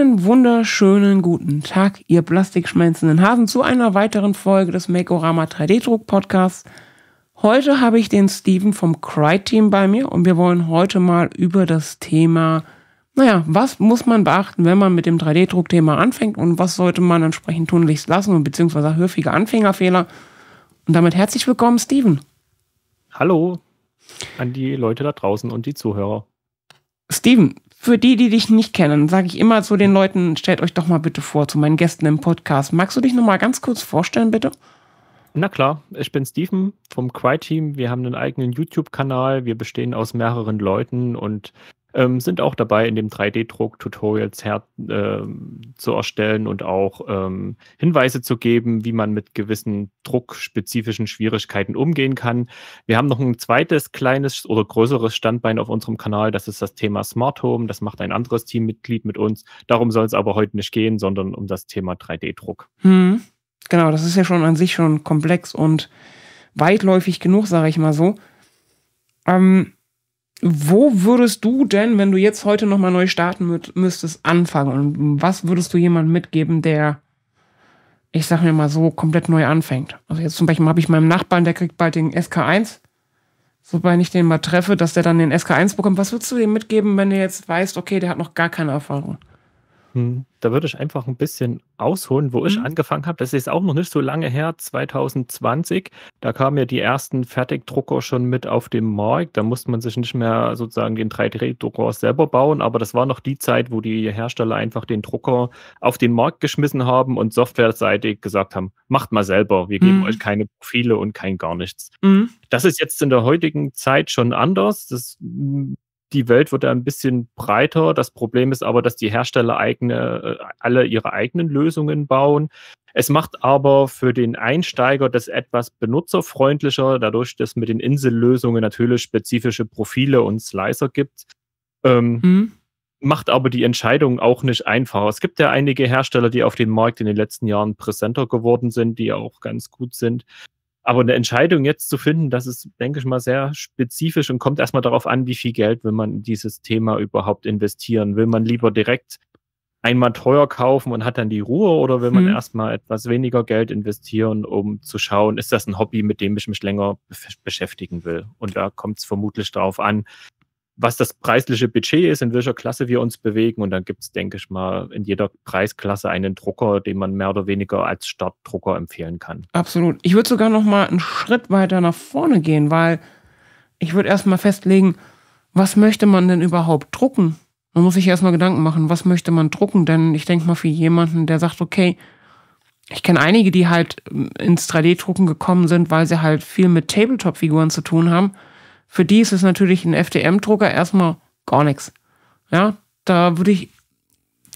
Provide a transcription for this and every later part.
Einen wunderschönen guten Tag, ihr plastikschmelzenden Hasen, zu einer weiteren Folge des Makeorama 3D-Druck-Podcasts. Heute habe ich den Steven vom Cry-Team bei mir und wir wollen heute mal über das Thema, naja, was muss man beachten, wenn man mit dem 3D-Druck-Thema anfängt und was sollte man entsprechend tunlichst lassen und beziehungsweise häufige Anfängerfehler. Und damit herzlich willkommen, Steven. Hallo an die Leute da draußen und die Zuhörer. Steven, für die, die dich nicht kennen, sage ich immer zu den Leuten, stellt euch doch mal bitte vor, zu meinen Gästen im Podcast. Magst du dich nochmal ganz kurz vorstellen, bitte? Na klar, ich bin Steven vom Cry Team. Wir haben einen eigenen YouTube-Kanal. Wir bestehen aus mehreren Leuten und ähm, sind auch dabei, in dem 3D-Druck Tutorials her, ähm, zu erstellen und auch ähm, Hinweise zu geben, wie man mit gewissen druckspezifischen Schwierigkeiten umgehen kann. Wir haben noch ein zweites kleines oder größeres Standbein auf unserem Kanal, das ist das Thema Smart Home. Das macht ein anderes Teammitglied mit uns. Darum soll es aber heute nicht gehen, sondern um das Thema 3D-Druck. Hm. Genau, das ist ja schon an sich schon komplex und weitläufig genug, sage ich mal so. Ähm, wo würdest du denn, wenn du jetzt heute nochmal neu starten müsstest, anfangen? Und was würdest du jemandem mitgeben, der, ich sag mir mal so, komplett neu anfängt? Also jetzt zum Beispiel habe ich meinen Nachbarn, der kriegt bald den SK1. Sobald ich den mal treffe, dass der dann den SK1 bekommt. Was würdest du dem mitgeben, wenn du jetzt weißt, okay, der hat noch gar keine Erfahrung? Hm. Da würde ich einfach ein bisschen ausholen, wo mhm. ich hm. angefangen habe. Das ist auch noch nicht so lange her, 2020. Da kamen ja die ersten Fertigdrucker schon mit auf den Markt. Da musste man sich nicht mehr sozusagen den 3D-Drucker selber bauen. Aber das war noch die Zeit, wo die Hersteller einfach den Drucker auf den Markt geschmissen haben und softwareseitig gesagt haben, macht mal selber. Wir geben mhm. euch keine Profile und kein gar nichts. Mhm. Das ist jetzt in der heutigen Zeit schon anders. Das hm, die Welt wird da ein bisschen breiter. Das Problem ist aber, dass die Hersteller eigene, äh, alle ihre eigenen Lösungen bauen. Es macht aber für den Einsteiger das etwas benutzerfreundlicher, dadurch, dass es mit den Insellösungen natürlich spezifische Profile und Slicer gibt. Ähm, mhm. Macht aber die Entscheidung auch nicht einfacher. Es gibt ja einige Hersteller, die auf dem Markt in den letzten Jahren präsenter geworden sind, die auch ganz gut sind. Aber eine Entscheidung jetzt zu finden, das ist, denke ich mal, sehr spezifisch und kommt erstmal darauf an, wie viel Geld will man in dieses Thema überhaupt investieren. Will man lieber direkt einmal teuer kaufen und hat dann die Ruhe oder will man hm. erstmal etwas weniger Geld investieren, um zu schauen, ist das ein Hobby, mit dem ich mich länger beschäftigen will? Und da kommt es vermutlich darauf an, was das preisliche Budget ist, in welcher Klasse wir uns bewegen. Und dann gibt es, denke ich mal, in jeder Preisklasse einen Drucker, den man mehr oder weniger als Startdrucker empfehlen kann. Absolut. Ich würde sogar noch mal einen Schritt weiter nach vorne gehen, weil ich würde erst mal festlegen, was möchte man denn überhaupt drucken? Man muss sich erst mal Gedanken machen, was möchte man drucken? Denn ich denke mal, für jemanden, der sagt, okay, ich kenne einige, die halt ähm, ins 3D-Drucken gekommen sind, weil sie halt viel mit Tabletop-Figuren zu tun haben für die ist es natürlich ein FDM-Drucker erstmal gar nichts. Ja, da würde ich,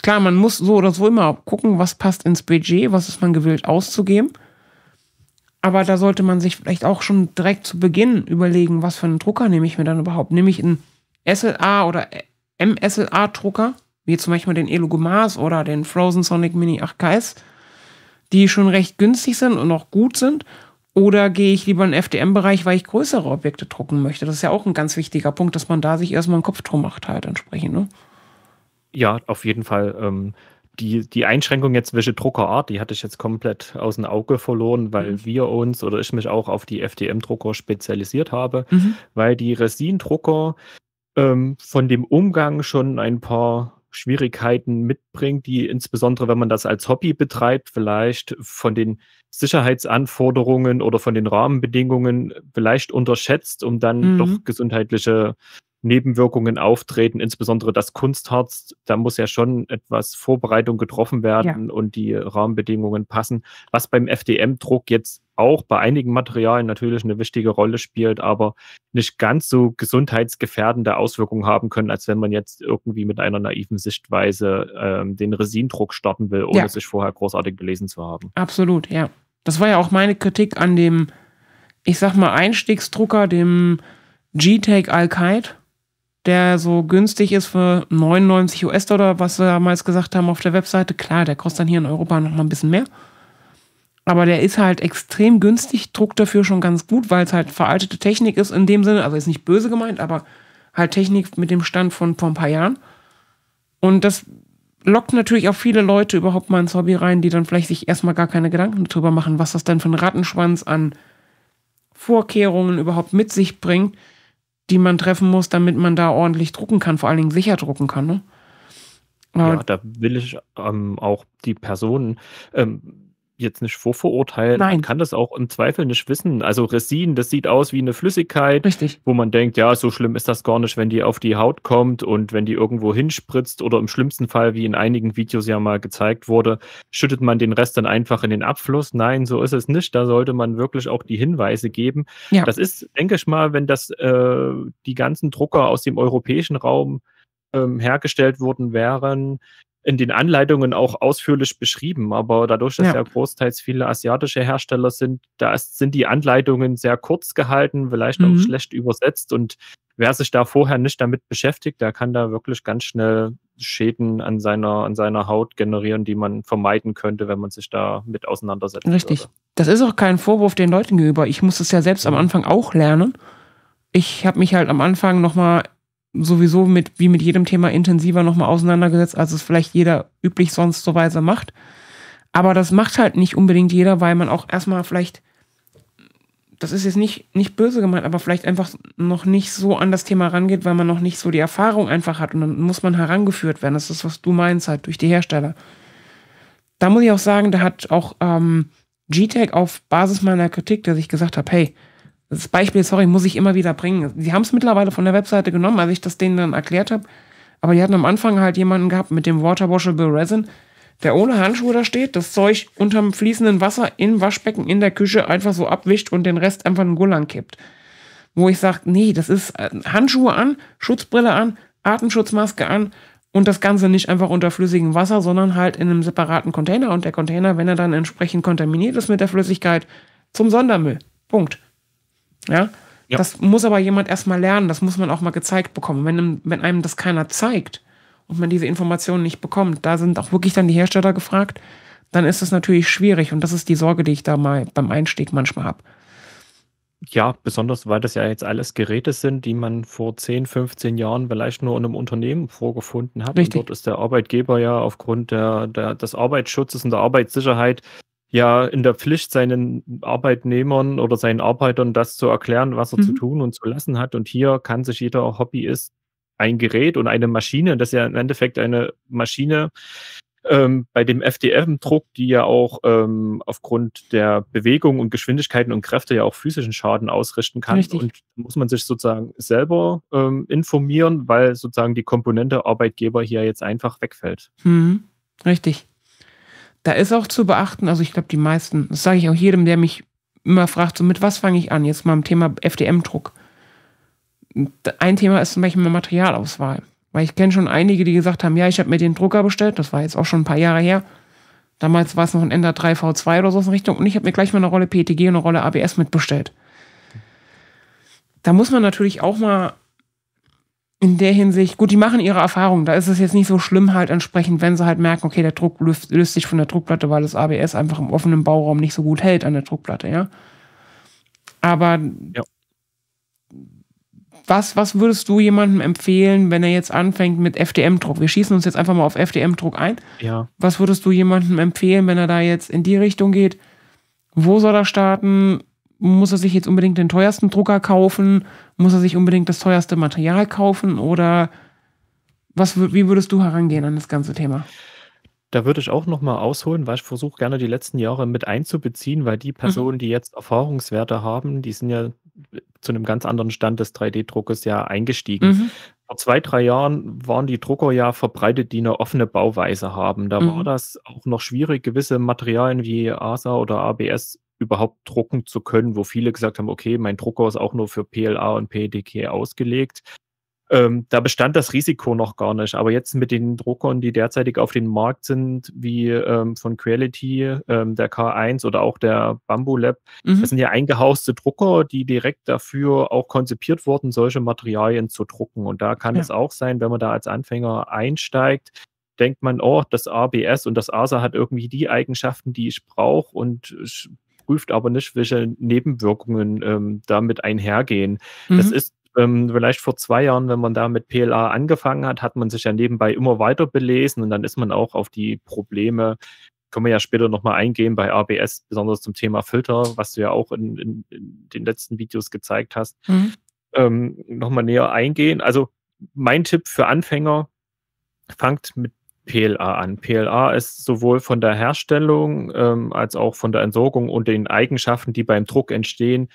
klar, man muss so oder so immer gucken, was passt ins Budget, was ist man gewillt auszugeben. Aber da sollte man sich vielleicht auch schon direkt zu Beginn überlegen, was für einen Drucker nehme ich mir dann überhaupt. Nehme ich einen SLA oder MSLA-Drucker, wie zum Beispiel den Elogomas oder den Frozen Sonic Mini 8 Geist, die schon recht günstig sind und auch gut sind. Oder gehe ich lieber in den FDM-Bereich, weil ich größere Objekte drucken möchte? Das ist ja auch ein ganz wichtiger Punkt, dass man da sich erstmal einen Kopf drum macht, halt entsprechend. Ne? Ja, auf jeden Fall. Ähm, die, die Einschränkung jetzt welche Druckerart, die hatte ich jetzt komplett aus dem Auge verloren, weil mhm. wir uns oder ich mich auch auf die FDM-Drucker spezialisiert habe, mhm. weil die Resin-Drucker ähm, von dem Umgang schon ein paar Schwierigkeiten mitbringt, die insbesondere, wenn man das als Hobby betreibt, vielleicht von den Sicherheitsanforderungen oder von den Rahmenbedingungen vielleicht unterschätzt, um dann mhm. doch gesundheitliche Nebenwirkungen auftreten, insbesondere das Kunstharz, da muss ja schon etwas Vorbereitung getroffen werden ja. und die Rahmenbedingungen passen, was beim FDM-Druck jetzt auch bei einigen Materialien natürlich eine wichtige Rolle spielt, aber nicht ganz so gesundheitsgefährdende Auswirkungen haben können, als wenn man jetzt irgendwie mit einer naiven Sichtweise ähm, den Resindruck starten will, ohne ja. sich vorher großartig gelesen zu haben. Absolut, ja. Das war ja auch meine Kritik an dem, ich sag mal, Einstiegsdrucker, dem g take al Alkite der so günstig ist für 99 US-Dollar, was wir damals gesagt haben auf der Webseite. Klar, der kostet dann hier in Europa noch mal ein bisschen mehr. Aber der ist halt extrem günstig, druckt dafür schon ganz gut, weil es halt veraltete Technik ist in dem Sinne, also ist nicht böse gemeint, aber halt Technik mit dem Stand von vor ein paar Jahren. Und das lockt natürlich auch viele Leute überhaupt mal ins Hobby rein, die dann vielleicht sich erstmal gar keine Gedanken darüber machen, was das denn für ein Rattenschwanz an Vorkehrungen überhaupt mit sich bringt, die man treffen muss, damit man da ordentlich drucken kann, vor allen Dingen sicher drucken kann. Ne? Ja, da will ich ähm, auch die Personen, ähm, jetzt nicht vorverurteilen. Nein. Man kann das auch im Zweifel nicht wissen. Also Resin, das sieht aus wie eine Flüssigkeit, Richtig. wo man denkt, ja, so schlimm ist das gar nicht, wenn die auf die Haut kommt und wenn die irgendwo hinspritzt oder im schlimmsten Fall, wie in einigen Videos ja mal gezeigt wurde, schüttet man den Rest dann einfach in den Abfluss. Nein, so ist es nicht. Da sollte man wirklich auch die Hinweise geben. Ja. Das ist, denke ich mal, wenn das äh, die ganzen Drucker aus dem europäischen Raum ähm, hergestellt worden wären, in den Anleitungen auch ausführlich beschrieben, aber dadurch, dass ja, ja großteils viele asiatische Hersteller sind, da ist, sind die Anleitungen sehr kurz gehalten, vielleicht mhm. auch schlecht übersetzt und wer sich da vorher nicht damit beschäftigt, der kann da wirklich ganz schnell Schäden an seiner, an seiner Haut generieren, die man vermeiden könnte, wenn man sich da mit auseinandersetzt. Richtig. Würde. Das ist auch kein Vorwurf den Leuten gegenüber. Ich muss es ja selbst am mhm. Anfang auch lernen. Ich habe mich halt am Anfang nochmal sowieso mit, wie mit jedem Thema intensiver nochmal auseinandergesetzt, als es vielleicht jeder üblich sonst so weise macht. Aber das macht halt nicht unbedingt jeder, weil man auch erstmal vielleicht, das ist jetzt nicht, nicht böse gemeint, aber vielleicht einfach noch nicht so an das Thema rangeht, weil man noch nicht so die Erfahrung einfach hat. Und dann muss man herangeführt werden. Das ist, was du meinst, halt durch die Hersteller. Da muss ich auch sagen, da hat auch ähm, G-Tech auf Basis meiner Kritik, dass ich gesagt habe, hey, das Beispiel, sorry, muss ich immer wieder bringen. Sie haben es mittlerweile von der Webseite genommen, als ich das denen dann erklärt habe. Aber die hatten am Anfang halt jemanden gehabt mit dem Waterwashable Resin, der ohne Handschuhe da steht, das Zeug unterm fließenden Wasser im Waschbecken in der Küche einfach so abwischt und den Rest einfach in den Gulang kippt. Wo ich sage, nee, das ist äh, Handschuhe an, Schutzbrille an, Atemschutzmaske an und das Ganze nicht einfach unter flüssigem Wasser, sondern halt in einem separaten Container und der Container, wenn er dann entsprechend kontaminiert ist mit der Flüssigkeit, zum Sondermüll. Punkt. Ja? ja. Das muss aber jemand erstmal lernen, das muss man auch mal gezeigt bekommen. Wenn, wenn einem das keiner zeigt und man diese Informationen nicht bekommt, da sind auch wirklich dann die Hersteller gefragt, dann ist es natürlich schwierig und das ist die Sorge, die ich da mal beim Einstieg manchmal habe. Ja, besonders weil das ja jetzt alles Geräte sind, die man vor 10, 15 Jahren vielleicht nur in einem Unternehmen vorgefunden hat. Richtig. Und dort ist der Arbeitgeber ja aufgrund der, der, des Arbeitsschutzes und der Arbeitssicherheit ja in der Pflicht, seinen Arbeitnehmern oder seinen Arbeitern das zu erklären, was er mhm. zu tun und zu lassen hat. Und hier kann sich jeder Hobbyist ein Gerät und eine Maschine, das ist ja im Endeffekt eine Maschine, ähm, bei dem FDM-Druck, die ja auch ähm, aufgrund der Bewegung und Geschwindigkeiten und Kräfte ja auch physischen Schaden ausrichten kann. Richtig. Und muss man sich sozusagen selber ähm, informieren, weil sozusagen die Komponente Arbeitgeber hier jetzt einfach wegfällt. Mhm. Richtig. Da ist auch zu beachten, also ich glaube, die meisten, das sage ich auch jedem, der mich immer fragt, so mit was fange ich an? Jetzt mal im Thema FDM-Druck. Ein Thema ist zum Beispiel Materialauswahl. Weil ich kenne schon einige, die gesagt haben, ja, ich habe mir den Drucker bestellt, das war jetzt auch schon ein paar Jahre her. Damals war es noch ein Ender 3 V2 oder so in Richtung und ich habe mir gleich mal eine Rolle PTG e und eine Rolle ABS mitbestellt. Da muss man natürlich auch mal in der Hinsicht, gut, die machen ihre Erfahrungen. Da ist es jetzt nicht so schlimm, halt entsprechend, wenn sie halt merken, okay, der Druck löst, löst, sich von der Druckplatte, weil das ABS einfach im offenen Bauraum nicht so gut hält an der Druckplatte, ja. Aber ja. Was, was würdest du jemandem empfehlen, wenn er jetzt anfängt mit FDM-Druck? Wir schießen uns jetzt einfach mal auf FDM-Druck ein. Ja. Was würdest du jemandem empfehlen, wenn er da jetzt in die Richtung geht? Wo soll er starten? muss er sich jetzt unbedingt den teuersten Drucker kaufen? Muss er sich unbedingt das teuerste Material kaufen? Oder was, wie würdest du herangehen an das ganze Thema? Da würde ich auch nochmal ausholen, weil ich versuche gerne die letzten Jahre mit einzubeziehen, weil die mhm. Personen, mhm. die jetzt Erfahrungswerte haben, die sind ja zu einem ganz anderen Stand des 3D-Druckes ja eingestiegen. Mhm. Vor zwei, drei Jahren waren die Drucker ja verbreitet, die eine offene Bauweise haben. Da mhm. war das auch noch schwierig, gewisse Materialien wie ASA oder ABS überhaupt drucken zu können, wo viele gesagt haben, okay, mein Drucker ist auch nur für PLA und PEDG ausgelegt. Ähm, da bestand das Risiko noch gar nicht. Aber jetzt mit den Druckern, die derzeitig auf dem Markt sind, wie ähm, von Creality, ähm, der K1 oder auch der Bamboo Lab, mhm. das sind ja eingehauste Drucker, die direkt dafür auch konzipiert wurden, solche Materialien zu drucken. Und da kann ja. es auch sein, wenn man da als Anfänger einsteigt, denkt man, oh, das ABS und das ASA hat irgendwie die Eigenschaften, die ich brauche und ich prüft aber nicht, welche Nebenwirkungen ähm, damit einhergehen. Mhm. Das ist ähm, vielleicht vor zwei Jahren, wenn man da mit PLA angefangen hat, hat man sich ja nebenbei immer weiter belesen und dann ist man auch auf die Probleme, können wir ja später nochmal eingehen bei ABS, besonders zum Thema Filter, was du ja auch in, in, in den letzten Videos gezeigt hast, mhm. ähm, nochmal näher eingehen. Also mein Tipp für Anfänger, fangt mit PLA an. PLA ist sowohl von der Herstellung ähm, als auch von der Entsorgung und den Eigenschaften, die beim Druck entstehen,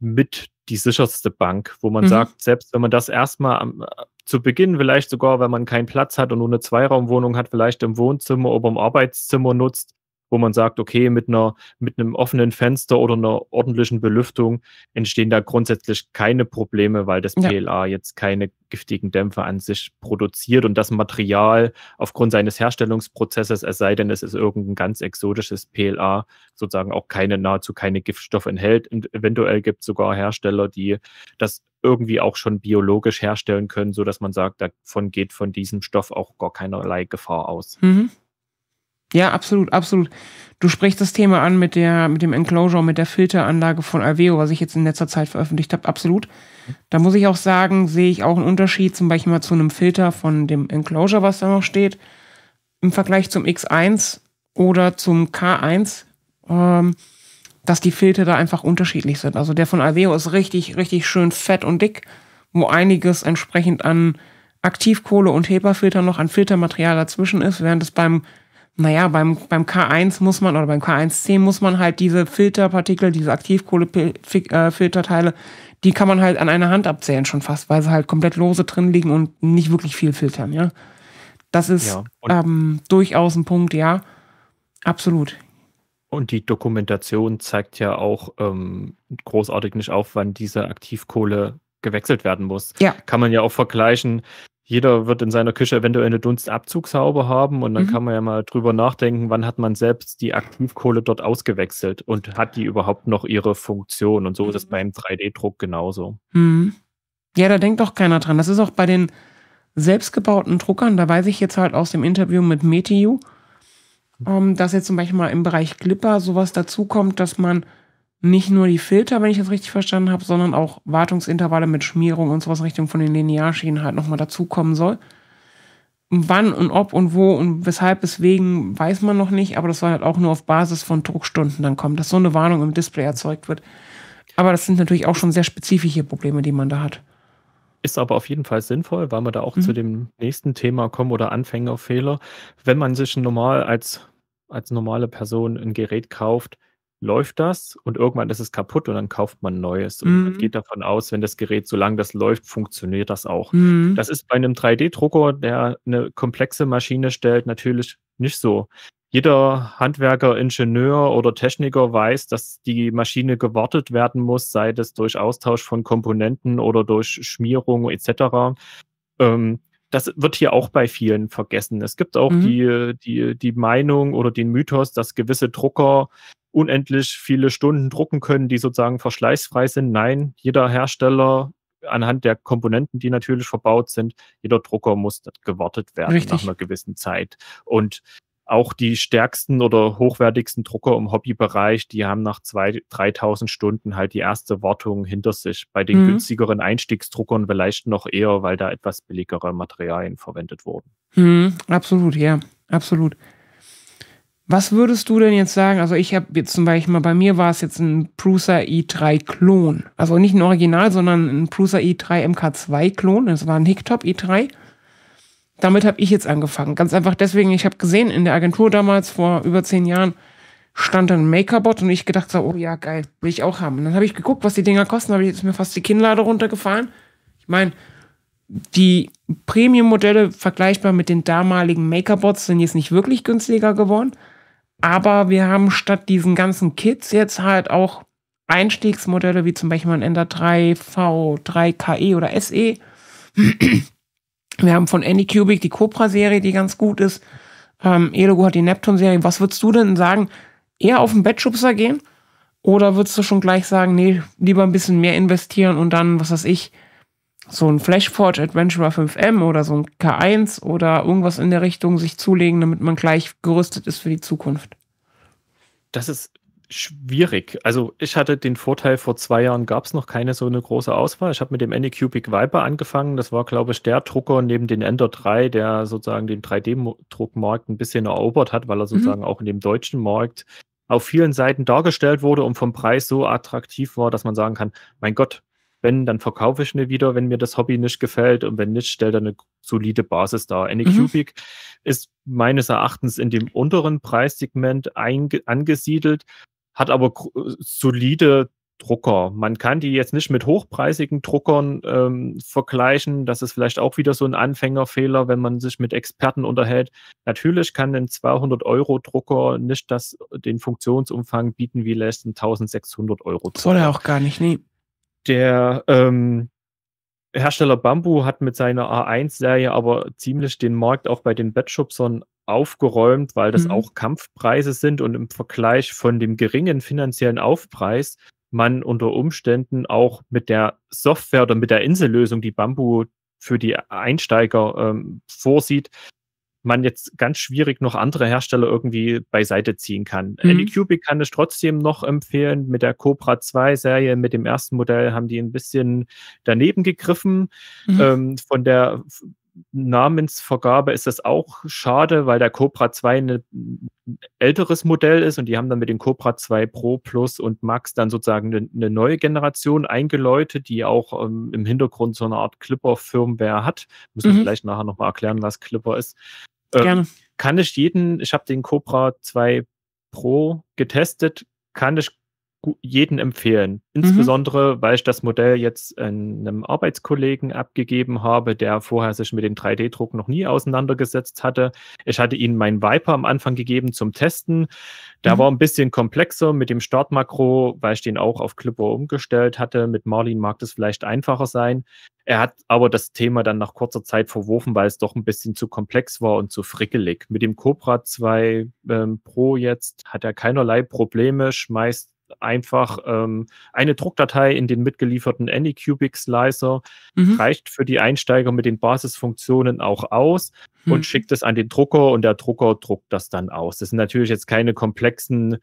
mit die sicherste Bank, wo man mhm. sagt, selbst wenn man das erstmal am, zu Beginn, vielleicht sogar, wenn man keinen Platz hat und nur eine Zweiraumwohnung hat, vielleicht im Wohnzimmer oder im Arbeitszimmer nutzt, wo man sagt, okay, mit, einer, mit einem offenen Fenster oder einer ordentlichen Belüftung entstehen da grundsätzlich keine Probleme, weil das PLA ja. jetzt keine giftigen Dämpfe an sich produziert und das Material aufgrund seines Herstellungsprozesses, es sei denn, es ist irgendein ganz exotisches PLA, sozusagen auch keine, nahezu keine Giftstoffe enthält. Und eventuell gibt es sogar Hersteller, die das irgendwie auch schon biologisch herstellen können, sodass man sagt, davon geht von diesem Stoff auch gar keinerlei Gefahr aus. Mhm. Ja, absolut, absolut. Du sprichst das Thema an mit der, mit dem Enclosure, mit der Filteranlage von Alveo, was ich jetzt in letzter Zeit veröffentlicht habe, absolut. Da muss ich auch sagen, sehe ich auch einen Unterschied zum Beispiel mal zu einem Filter von dem Enclosure, was da noch steht, im Vergleich zum X1 oder zum K1, ähm, dass die Filter da einfach unterschiedlich sind. Also der von Alveo ist richtig, richtig schön fett und dick, wo einiges entsprechend an Aktivkohle und Heberfilter noch an Filtermaterial dazwischen ist, während es beim naja, beim, beim K1 muss man oder beim k 1 c muss man halt diese Filterpartikel, diese Aktivkohlefilterteile, äh, die kann man halt an einer Hand abzählen schon fast, weil sie halt komplett lose drin liegen und nicht wirklich viel filtern, ja. Das ist ja, ähm, durchaus ein Punkt, ja. Absolut. Und die Dokumentation zeigt ja auch ähm, großartig nicht auf, wann diese Aktivkohle gewechselt werden muss. Ja. Kann man ja auch vergleichen jeder wird in seiner Küche eventuell eine Dunstabzugshaube haben und dann mhm. kann man ja mal drüber nachdenken, wann hat man selbst die Aktivkohle dort ausgewechselt und hat die überhaupt noch ihre Funktion? Und so ist es mhm. beim 3D-Druck genauso. Mhm. Ja, da denkt doch keiner dran. Das ist auch bei den selbstgebauten Druckern, da weiß ich jetzt halt aus dem Interview mit Meteo, ähm, dass jetzt zum Beispiel mal im Bereich Glipper sowas dazukommt, dass man nicht nur die Filter, wenn ich das richtig verstanden habe, sondern auch Wartungsintervalle mit Schmierung und sowas in Richtung von den Linearschienen halt nochmal dazukommen soll. Wann und ob und wo und weshalb, weswegen, weiß man noch nicht, aber das soll halt auch nur auf Basis von Druckstunden dann kommen, dass so eine Warnung im Display erzeugt wird. Aber das sind natürlich auch schon sehr spezifische Probleme, die man da hat. Ist aber auf jeden Fall sinnvoll, weil wir da auch mhm. zu dem nächsten Thema kommen oder Anfängerfehler. Wenn man sich normal als, als normale Person ein Gerät kauft, läuft das und irgendwann ist es kaputt und dann kauft man neues. Und mhm. man geht davon aus, wenn das Gerät, solange das läuft, funktioniert das auch. Mhm. Das ist bei einem 3D-Drucker, der eine komplexe Maschine stellt, natürlich nicht so. Jeder Handwerker, Ingenieur oder Techniker weiß, dass die Maschine gewartet werden muss, sei das durch Austausch von Komponenten oder durch Schmierung etc. Ähm, das wird hier auch bei vielen vergessen. Es gibt auch mhm. die, die, die Meinung oder den Mythos, dass gewisse Drucker unendlich viele Stunden drucken können, die sozusagen verschleißfrei sind. Nein, jeder Hersteller anhand der Komponenten, die natürlich verbaut sind, jeder Drucker muss gewartet werden Richtig. nach einer gewissen Zeit. Und auch die stärksten oder hochwertigsten Drucker im Hobbybereich, die haben nach 2.000, 3.000 Stunden halt die erste Wartung hinter sich. Bei den mhm. günstigeren Einstiegsdruckern vielleicht noch eher, weil da etwas billigere Materialien verwendet wurden. Mhm, absolut, ja, absolut. Was würdest du denn jetzt sagen? Also ich habe jetzt zum Beispiel mal, bei mir war es jetzt ein Prusa i3 Klon. Also nicht ein Original, sondern ein Prusa i3 MK2 Klon. Das war ein Hicktop i3. Damit habe ich jetzt angefangen. Ganz einfach deswegen, ich habe gesehen, in der Agentur damals vor über zehn Jahren stand ein Makerbot und ich gedacht so, oh ja, geil, will ich auch haben. Und dann habe ich geguckt, was die Dinger kosten, habe ich jetzt mir fast die Kinnlade runtergefahren. Ich meine, die Premium-Modelle vergleichbar mit den damaligen Makerbots sind jetzt nicht wirklich günstiger geworden. Aber wir haben statt diesen ganzen Kits jetzt halt auch Einstiegsmodelle wie zum Beispiel ein Ender 3 V, 3 KE oder SE. Wir haben von Anycubic die Cobra-Serie, die ganz gut ist. Ähm, Elogo hat die Neptun-Serie. Was würdest du denn sagen? Eher auf den Bettschubser gehen? Oder würdest du schon gleich sagen, nee, lieber ein bisschen mehr investieren und dann, was weiß ich, so ein Flashforge Adventurer 5M oder so ein K1 oder irgendwas in der Richtung sich zulegen, damit man gleich gerüstet ist für die Zukunft? Das ist schwierig. Also ich hatte den Vorteil, vor zwei Jahren gab es noch keine so eine große Auswahl. Ich habe mit dem Anycubic Viper angefangen. Das war, glaube ich, der Drucker neben dem Ender 3, der sozusagen den 3D-Druckmarkt ein bisschen erobert hat, weil er mhm. sozusagen mhm. auch in dem deutschen Markt auf vielen Seiten dargestellt wurde und vom Preis so attraktiv war, dass man sagen kann, mein Gott, wenn, dann verkaufe ich eine wieder, wenn mir das Hobby nicht gefällt und wenn nicht, stellt er eine solide Basis dar. Anycubic mhm. ist meines Erachtens in dem unteren Preissegment angesiedelt, hat aber solide Drucker. Man kann die jetzt nicht mit hochpreisigen Druckern ähm, vergleichen. Das ist vielleicht auch wieder so ein Anfängerfehler, wenn man sich mit Experten unterhält. Natürlich kann ein 200-Euro-Drucker nicht das, den Funktionsumfang bieten wie lässt ein 1600-Euro-Drucker. Soll er auch gar nicht, nee. Der ähm, Hersteller Bamboo hat mit seiner A1-Serie aber ziemlich den Markt auch bei den Bettschubsern aufgeräumt, weil das mhm. auch Kampfpreise sind und im Vergleich von dem geringen finanziellen Aufpreis man unter Umständen auch mit der Software oder mit der Insellösung, die Bamboo für die Einsteiger ähm, vorsieht, man jetzt ganz schwierig noch andere Hersteller irgendwie beiseite ziehen kann. Mhm. Anycubic kann es trotzdem noch empfehlen. Mit der Cobra 2 Serie, mit dem ersten Modell haben die ein bisschen daneben gegriffen. Mhm. Ähm, von der Namensvergabe ist das auch schade, weil der Cobra 2 ein äh, älteres Modell ist und die haben dann mit dem Cobra 2 Pro Plus und Max dann sozusagen eine, neue Generation eingeläutet, die auch ähm, im Hintergrund so eine Art Clipper-Firmware hat. Müssen mhm. wir vielleicht nachher nochmal erklären, was Clipper ist. Ähm, Gerne. Kann ich jeden, ich habe den Cobra 2 Pro getestet, kann ich jeden empfehlen. Mhm. Insbesondere, mhm. weil ich das Modell jetzt äh, einem Arbeitskollegen abgegeben habe, der vorher sich mit dem 3D-Druck noch nie auseinandergesetzt hatte. Ich hatte ihm meinen Viper am Anfang gegeben zum Testen. Der mhm. war ein bisschen komplexer mit dem Startmakro, weil ich den auch auf Clipper umgestellt hatte. Mit Marlin mag das vielleicht einfacher sein. Er hat aber das Thema dann nach kurzer Zeit verworfen, weil es doch ein bisschen zu komplex war und zu frickelig. Mit dem Cobra 2 ähm, Pro jetzt hat er keinerlei Probleme, schmeißt einfach ähm, eine Druckdatei in den mitgelieferten AnyCubic Slicer mhm. reicht für die Einsteiger mit den Basisfunktionen auch aus mhm. und schickt es an den Drucker und der Drucker druckt das dann aus. Das sind natürlich jetzt keine komplexen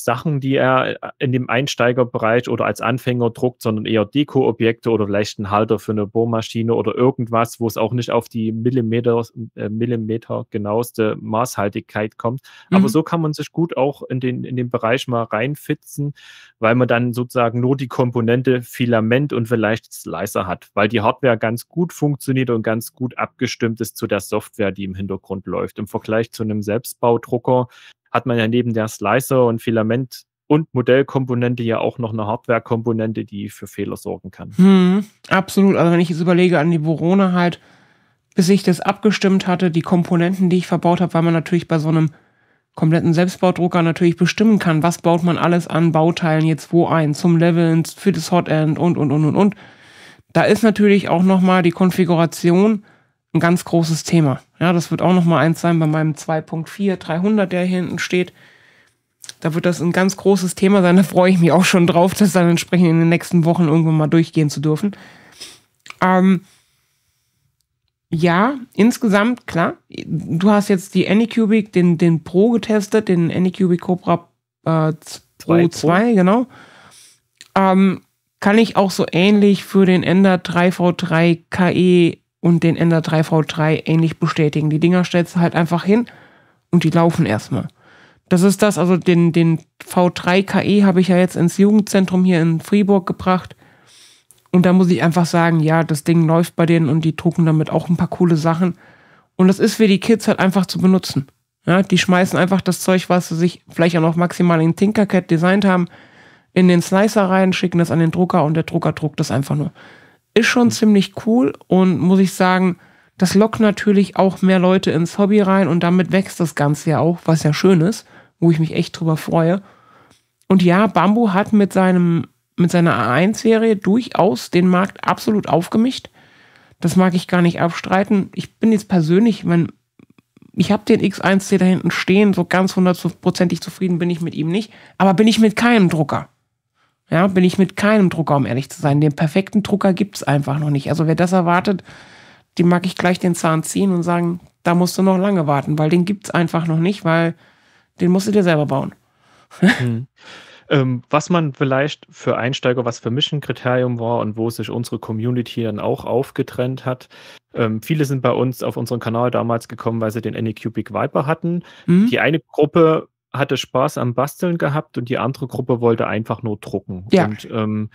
Sachen, die er äh, in dem Einsteigerbereich oder als Anfänger druckt, sondern eher Deko-Objekte oder vielleicht ein Halter für eine Bohrmaschine oder irgendwas, wo es auch nicht auf die Millimeter, äh, Millimeter genaueste Maßhaltigkeit kommt. Mhm. Aber so kann man sich gut auch in den, in den Bereich mal reinfitzen, weil man dann sozusagen nur die Komponente Filament und vielleicht Slicer hat, weil die Hardware ganz gut funktioniert und ganz gut abgestimmt ist zu der Software, die im Hintergrund läuft. Im Vergleich zu einem Selbstbaudrucker, hat man ja neben der Slicer und Filament und Modellkomponente ja auch noch eine Hardwarekomponente, die für Fehler sorgen kann. Hm, absolut. Also wenn ich jetzt überlege an die Vorone halt, bis ich das abgestimmt hatte, die Komponenten, die ich verbaut habe, weil man natürlich bei so einem kompletten Selbstbaudrucker natürlich bestimmen kann, was baut man alles an Bauteilen jetzt wo ein, zum Leveln, für das Hotend und, und, und, und, und. Da ist natürlich auch nochmal die Konfiguration ein ganz großes Thema. Ja, das wird auch nochmal eins sein bei meinem 2.4 300, der hier hinten steht. Da wird das ein ganz großes Thema sein. Da freue ich mich auch schon drauf, das dann entsprechend in den nächsten Wochen irgendwann mal durchgehen zu dürfen. Ähm, ja, insgesamt, klar. Du hast jetzt die Anycubic, den, den Pro getestet, den Anycubic Cobra äh, Pro 2, genau. Ähm, kann ich auch so ähnlich für den Ender 3V3 KE und den Ender 3V3 ähnlich bestätigen. Die Dinger stellst du halt einfach hin und die laufen erstmal. Das ist das, also den, den V3KE habe ich ja jetzt ins Jugendzentrum hier in Fribourg gebracht. Und da muss ich einfach sagen, ja, das Ding läuft bei denen und die drucken damit auch ein paar coole Sachen. Und das ist für die Kids halt einfach zu benutzen. Ja, die schmeißen einfach das Zeug, was sie sich vielleicht auch noch maximal in Tinkercad designt haben, in den Slicer rein, schicken das an den Drucker und der Drucker druckt das einfach nur ist schon ziemlich cool und muss ich sagen, das lockt natürlich auch mehr Leute ins Hobby rein und damit wächst das Ganze ja auch, was ja schön ist, wo ich mich echt drüber freue. Und ja, Bamboo hat mit, seinem, mit seiner A1-Serie durchaus den Markt absolut aufgemischt. Das mag ich gar nicht abstreiten. Ich bin jetzt persönlich, mein, ich habe den X1C da hinten stehen, so ganz hundertprozentig zufrieden bin ich mit ihm nicht, aber bin ich mit keinem Drucker. Ja, bin ich mit keinem Drucker, um ehrlich zu sein. Den perfekten Drucker gibt es einfach noch nicht. Also wer das erwartet, dem mag ich gleich den Zahn ziehen und sagen, da musst du noch lange warten, weil den gibt es einfach noch nicht, weil den musst du dir selber bauen. Hm. Ähm, was man vielleicht für Einsteiger, was für mich ein Kriterium war und wo sich unsere Community dann auch aufgetrennt hat. Ähm, viele sind bei uns auf unseren Kanal damals gekommen, weil sie den NEQ Big Viper hatten. Mhm. Die eine Gruppe hatte Spaß am Basteln gehabt und die andere Gruppe wollte einfach nur drucken. Ja. Und ähm,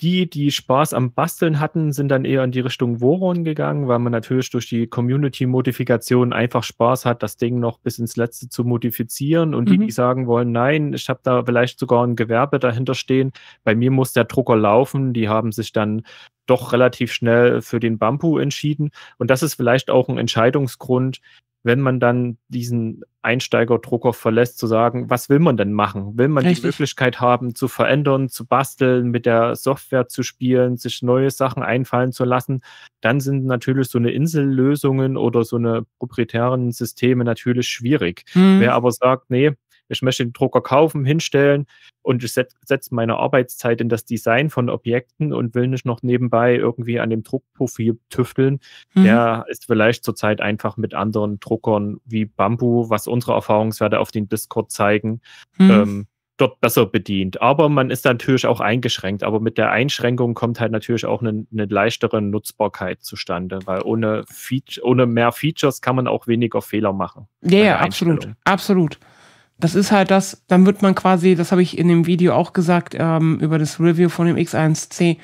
die, die Spaß am Basteln hatten, sind dann eher in die Richtung Woron gegangen, weil man natürlich durch die Community-Modifikation einfach Spaß hat, das Ding noch bis ins Letzte zu modifizieren. Und mhm. die, die sagen wollen, nein, ich habe da vielleicht sogar ein Gewerbe dahinter stehen, bei mir muss der Drucker laufen, die haben sich dann doch relativ schnell für den Bamboo entschieden. Und das ist vielleicht auch ein Entscheidungsgrund, wenn man dann diesen Einsteiger-Drucker verlässt, zu sagen, was will man denn machen? Will man Richtig. die Möglichkeit haben, zu verändern, zu basteln, mit der Software zu spielen, sich neue Sachen einfallen zu lassen? Dann sind natürlich so eine Insellösungen oder so eine proprietären Systeme natürlich schwierig. Mhm. Wer aber sagt, nee, ich möchte den Drucker kaufen, hinstellen und ich setze setz meine Arbeitszeit in das Design von Objekten und will nicht noch nebenbei irgendwie an dem Druckprofil tüfteln. Mhm. Der ist vielleicht zurzeit einfach mit anderen Druckern wie Bamboo, was unsere Erfahrungswerte auf den Discord zeigen, mhm. ähm, dort besser bedient. Aber man ist natürlich auch eingeschränkt. Aber mit der Einschränkung kommt halt natürlich auch eine, eine leichtere Nutzbarkeit zustande, weil ohne, Feature, ohne mehr Features kann man auch weniger Fehler machen. Ja, yeah, absolut, absolut das ist halt das, dann wird man quasi, das habe ich in dem Video auch gesagt, ähm, über das Review von dem X1C,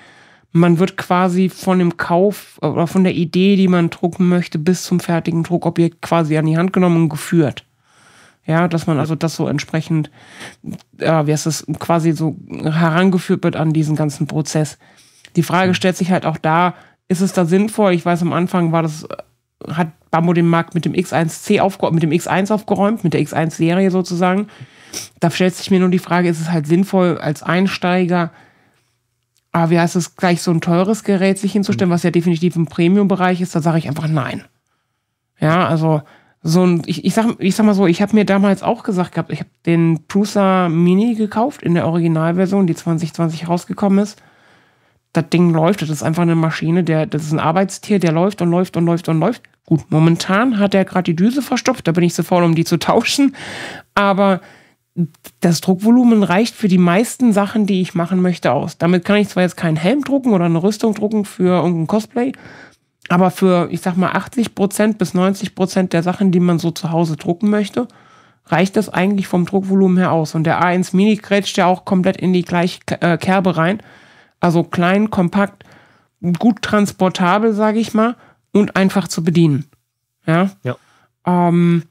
man wird quasi von dem Kauf äh, oder von der Idee, die man drucken möchte, bis zum fertigen Druckobjekt quasi an die Hand genommen und geführt. Ja, dass man also das so entsprechend, äh, wie heißt das, quasi so herangeführt wird an diesen ganzen Prozess. Die Frage hm. stellt sich halt auch da, ist es da sinnvoll? Ich weiß, am Anfang war das äh, hat Bambo den Markt mit dem X1C aufgeräumt, mit dem X1 aufgeräumt, mit der X1-Serie sozusagen. Da stellt sich mir nur die Frage, ist es halt sinnvoll, als Einsteiger, aber ah, wie heißt es, gleich so ein teures Gerät sich hinzustellen, mhm. was ja definitiv im Premium-Bereich ist, da sage ich einfach nein. Ja, also so ein, ich, ich, sag, ich sag mal so, ich habe mir damals auch gesagt gehabt, ich habe den Prusa Mini gekauft in der Originalversion, die 2020 rausgekommen ist das Ding läuft, das ist einfach eine Maschine, der, das ist ein Arbeitstier, der läuft und läuft und läuft und läuft. Gut, momentan hat er gerade die Düse verstopft, da bin ich zu faul, um die zu tauschen. Aber das Druckvolumen reicht für die meisten Sachen, die ich machen möchte, aus. Damit kann ich zwar jetzt keinen Helm drucken oder eine Rüstung drucken für irgendein Cosplay, aber für, ich sag mal, 80% bis 90% der Sachen, die man so zu Hause drucken möchte, reicht das eigentlich vom Druckvolumen her aus. Und der A1 Mini grätscht ja auch komplett in die gleiche äh, Kerbe rein. Also klein, kompakt, gut transportabel, sage ich mal, und einfach zu bedienen. Ja. Ja. Ähm,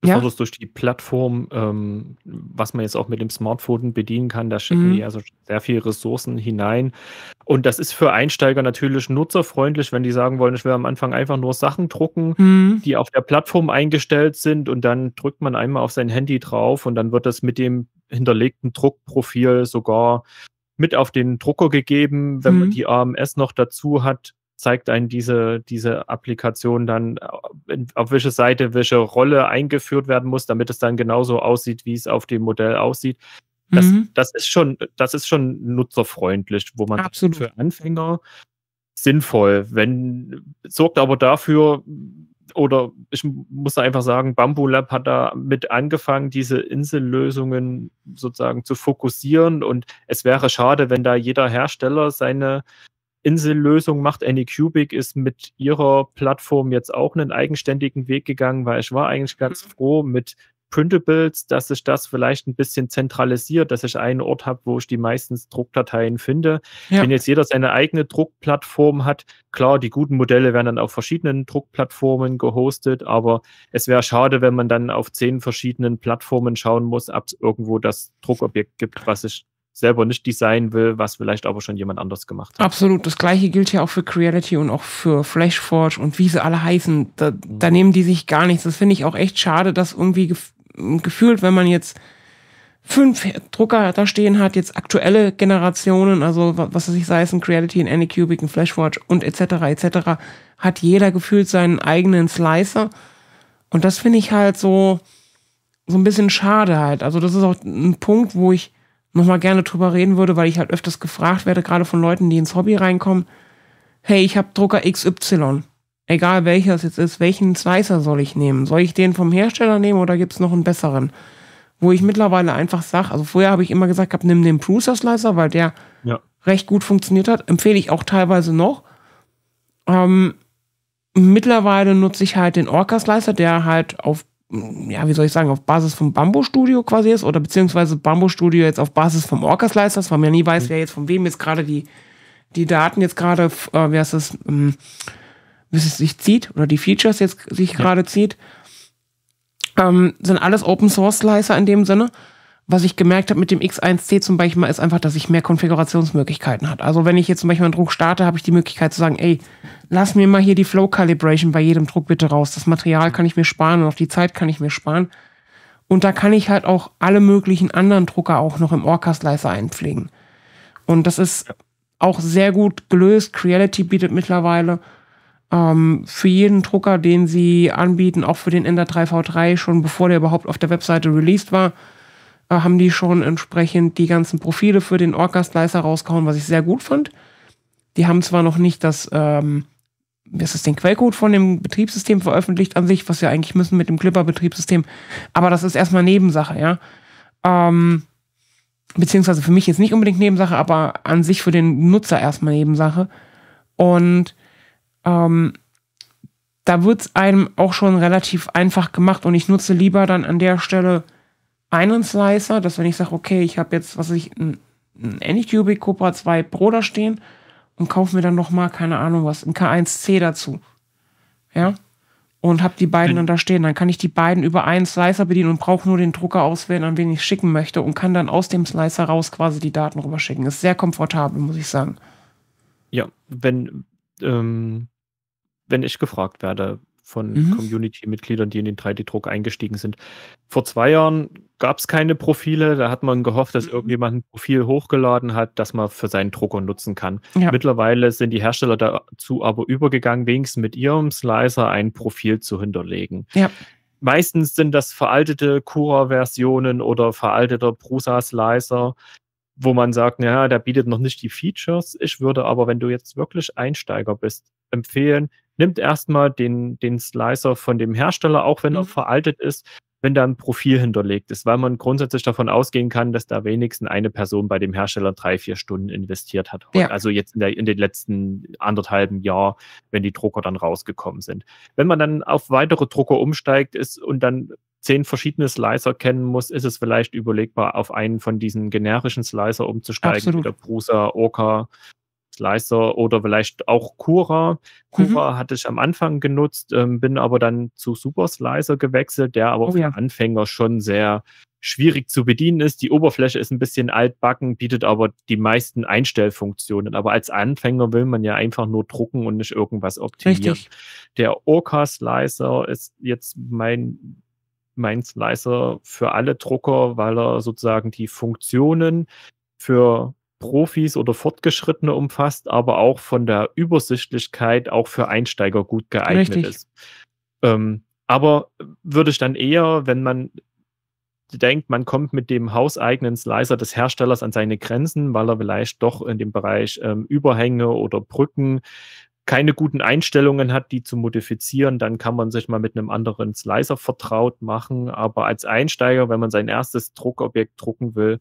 besonders ja? durch die Plattform, ähm, was man jetzt auch mit dem Smartphone bedienen kann, da schicken mhm. die also sehr viele Ressourcen hinein. Und das ist für Einsteiger natürlich nutzerfreundlich, wenn die sagen wollen, ich will am Anfang einfach nur Sachen drucken, mhm. die auf der Plattform eingestellt sind und dann drückt man einmal auf sein Handy drauf und dann wird das mit dem hinterlegten Druckprofil sogar mit auf den Drucker gegeben. Wenn mhm. man die AMS noch dazu hat, zeigt einen diese, diese Applikation dann, äh, auf welche Seite welche Rolle eingeführt werden muss, damit es dann genauso aussieht, wie es auf dem Modell aussieht. Das, mhm. das ist schon, das ist schon nutzerfreundlich, wo man Absolut. für Anfänger sinnvoll. Wenn sorgt aber dafür, oder ich muss einfach sagen, Bamboo Lab hat da mit angefangen, diese Insellösungen sozusagen zu fokussieren. Und es wäre schade, wenn da jeder Hersteller seine Insellösung macht. Anycubic ist mit ihrer Plattform jetzt auch einen eigenständigen Weg gegangen, weil ich war eigentlich ganz mhm. froh mit Printables, dass ich das vielleicht ein bisschen zentralisiert, dass ich einen Ort habe, wo ich die meisten Druckdateien finde. Ja. Wenn jetzt jeder seine eigene Druckplattform hat, klar, die guten Modelle werden dann auf verschiedenen Druckplattformen gehostet, aber es wäre schade, wenn man dann auf zehn verschiedenen Plattformen schauen muss, ob es irgendwo das Druckobjekt gibt, was ich selber nicht designen will, was vielleicht aber schon jemand anders gemacht hat. Absolut. Das gleiche gilt ja auch für Creality und auch für Flashforge und wie sie alle heißen. Da, da mhm. nehmen die sich gar nichts. Das finde ich auch echt schade, dass irgendwie gefühlt, wenn man jetzt fünf Drucker da stehen hat, jetzt aktuelle Generationen, also was weiß ich, sei es ein Creality, ein Anycubic, ein Flashwatch und etc. etc., hat jeder gefühlt seinen eigenen Slicer. Und das finde ich halt so, so ein bisschen schade halt. Also das ist auch ein Punkt, wo ich nochmal gerne drüber reden würde, weil ich halt öfters gefragt werde, gerade von Leuten, die ins Hobby reinkommen, hey, ich habe Drucker XY egal welcher es jetzt ist, welchen Slicer soll ich nehmen? Soll ich den vom Hersteller nehmen oder gibt es noch einen besseren? Wo ich mittlerweile einfach sage, also vorher habe ich immer gesagt, hab, nimm den Prusa Slicer, weil der ja. recht gut funktioniert hat. Empfehle ich auch teilweise noch. Ähm, mittlerweile nutze ich halt den Orca Slicer, der halt auf, ja, wie soll ich sagen, auf Basis vom Bamboo Studio quasi ist oder beziehungsweise Bamboo Studio jetzt auf Basis vom Orca Slicer ist, weil man ja nie weiß, mhm. wer jetzt von wem jetzt gerade die, die Daten jetzt gerade, äh, wie heißt das, ähm, bis es sich zieht oder die Features jetzt sich ja. gerade zieht. Ähm, sind alles Open Source Slicer in dem Sinne. Was ich gemerkt habe mit dem X1C zum Beispiel mal, ist einfach, dass ich mehr Konfigurationsmöglichkeiten hat. Also wenn ich jetzt zum Beispiel einen Druck starte, habe ich die Möglichkeit zu sagen, ey, lass mir mal hier die Flow Calibration bei jedem Druck bitte raus. Das Material kann ich mir sparen und auch die Zeit kann ich mir sparen. Und da kann ich halt auch alle möglichen anderen Drucker auch noch im Orca Slicer einpflegen. Und das ist auch sehr gut gelöst. Creality bietet mittlerweile ähm, für jeden Drucker, den sie anbieten, auch für den Ender 3V3, schon bevor der überhaupt auf der Webseite released war, äh, haben die schon entsprechend die ganzen Profile für den Orca Slicer rausgehauen, was ich sehr gut fand. Die haben zwar noch nicht das, ähm, das ist den Quellcode von dem Betriebssystem veröffentlicht an sich, was wir eigentlich müssen mit dem Clipper-Betriebssystem, aber das ist erstmal Nebensache, ja. Ähm, beziehungsweise für mich jetzt nicht unbedingt Nebensache, aber an sich für den Nutzer erstmal Nebensache. Und ähm, da wird es einem auch schon relativ einfach gemacht und ich nutze lieber dann an der Stelle einen Slicer, dass wenn ich sage, okay, ich habe jetzt, was ich, ein, ein Anycubic Cobra 2 Pro da stehen und kaufe mir dann nochmal, keine Ahnung was, ein K1C dazu. Ja? Und habe die beiden dann da stehen. Dann kann ich die beiden über einen Slicer bedienen und brauche nur den Drucker auswählen, an wen ich schicken möchte und kann dann aus dem Slicer raus quasi die Daten rüberschicken. Ist sehr komfortabel, muss ich sagen. Ja, wenn, ähm, wenn ich gefragt werde von mhm. Community-Mitgliedern, die in den 3D-Druck eingestiegen sind. Vor zwei Jahren gab es keine Profile, da hat man gehofft, dass mhm. irgendjemand ein Profil hochgeladen hat, das man für seinen Drucker nutzen kann. Ja. Mittlerweile sind die Hersteller dazu aber übergegangen, wenigstens mit ihrem Slicer ein Profil zu hinterlegen. Ja. Meistens sind das veraltete Cura-Versionen oder veralteter Prusa-Slicer, wo man sagt, naja, der bietet noch nicht die Features. Ich würde aber, wenn du jetzt wirklich Einsteiger bist, empfehlen, nimmt erstmal den, den Slicer von dem Hersteller, auch wenn mhm. er veraltet ist, wenn da ein Profil hinterlegt ist, weil man grundsätzlich davon ausgehen kann, dass da wenigstens eine Person bei dem Hersteller drei, vier Stunden investiert hat. Ja. Also jetzt in, der, in den letzten anderthalben Jahr, wenn die Drucker dann rausgekommen sind. Wenn man dann auf weitere Drucker umsteigt ist und dann zehn verschiedene Slicer kennen muss, ist es vielleicht überlegbar, auf einen von diesen generischen Slicer umzusteigen, Absolut. wie der Prusa, Orca Slicer oder vielleicht auch Cura. Cura mhm. hatte ich am Anfang genutzt, ähm, bin aber dann zu Super Slicer gewechselt, der aber oh, für ja. Anfänger schon sehr schwierig zu bedienen ist. Die Oberfläche ist ein bisschen altbacken, bietet aber die meisten Einstellfunktionen. Aber als Anfänger will man ja einfach nur drucken und nicht irgendwas optimieren. Richtig. Der Orca Slicer ist jetzt mein mein Slicer für alle Drucker, weil er sozusagen die Funktionen für Profis oder Fortgeschrittene umfasst, aber auch von der Übersichtlichkeit auch für Einsteiger gut geeignet Richtig. ist. Ähm, aber würde ich dann eher, wenn man denkt, man kommt mit dem hauseigenen Slicer des Herstellers an seine Grenzen, weil er vielleicht doch in dem Bereich ähm, Überhänge oder Brücken keine guten Einstellungen hat, die zu modifizieren, dann kann man sich mal mit einem anderen Slicer vertraut machen. Aber als Einsteiger, wenn man sein erstes Druckobjekt drucken will,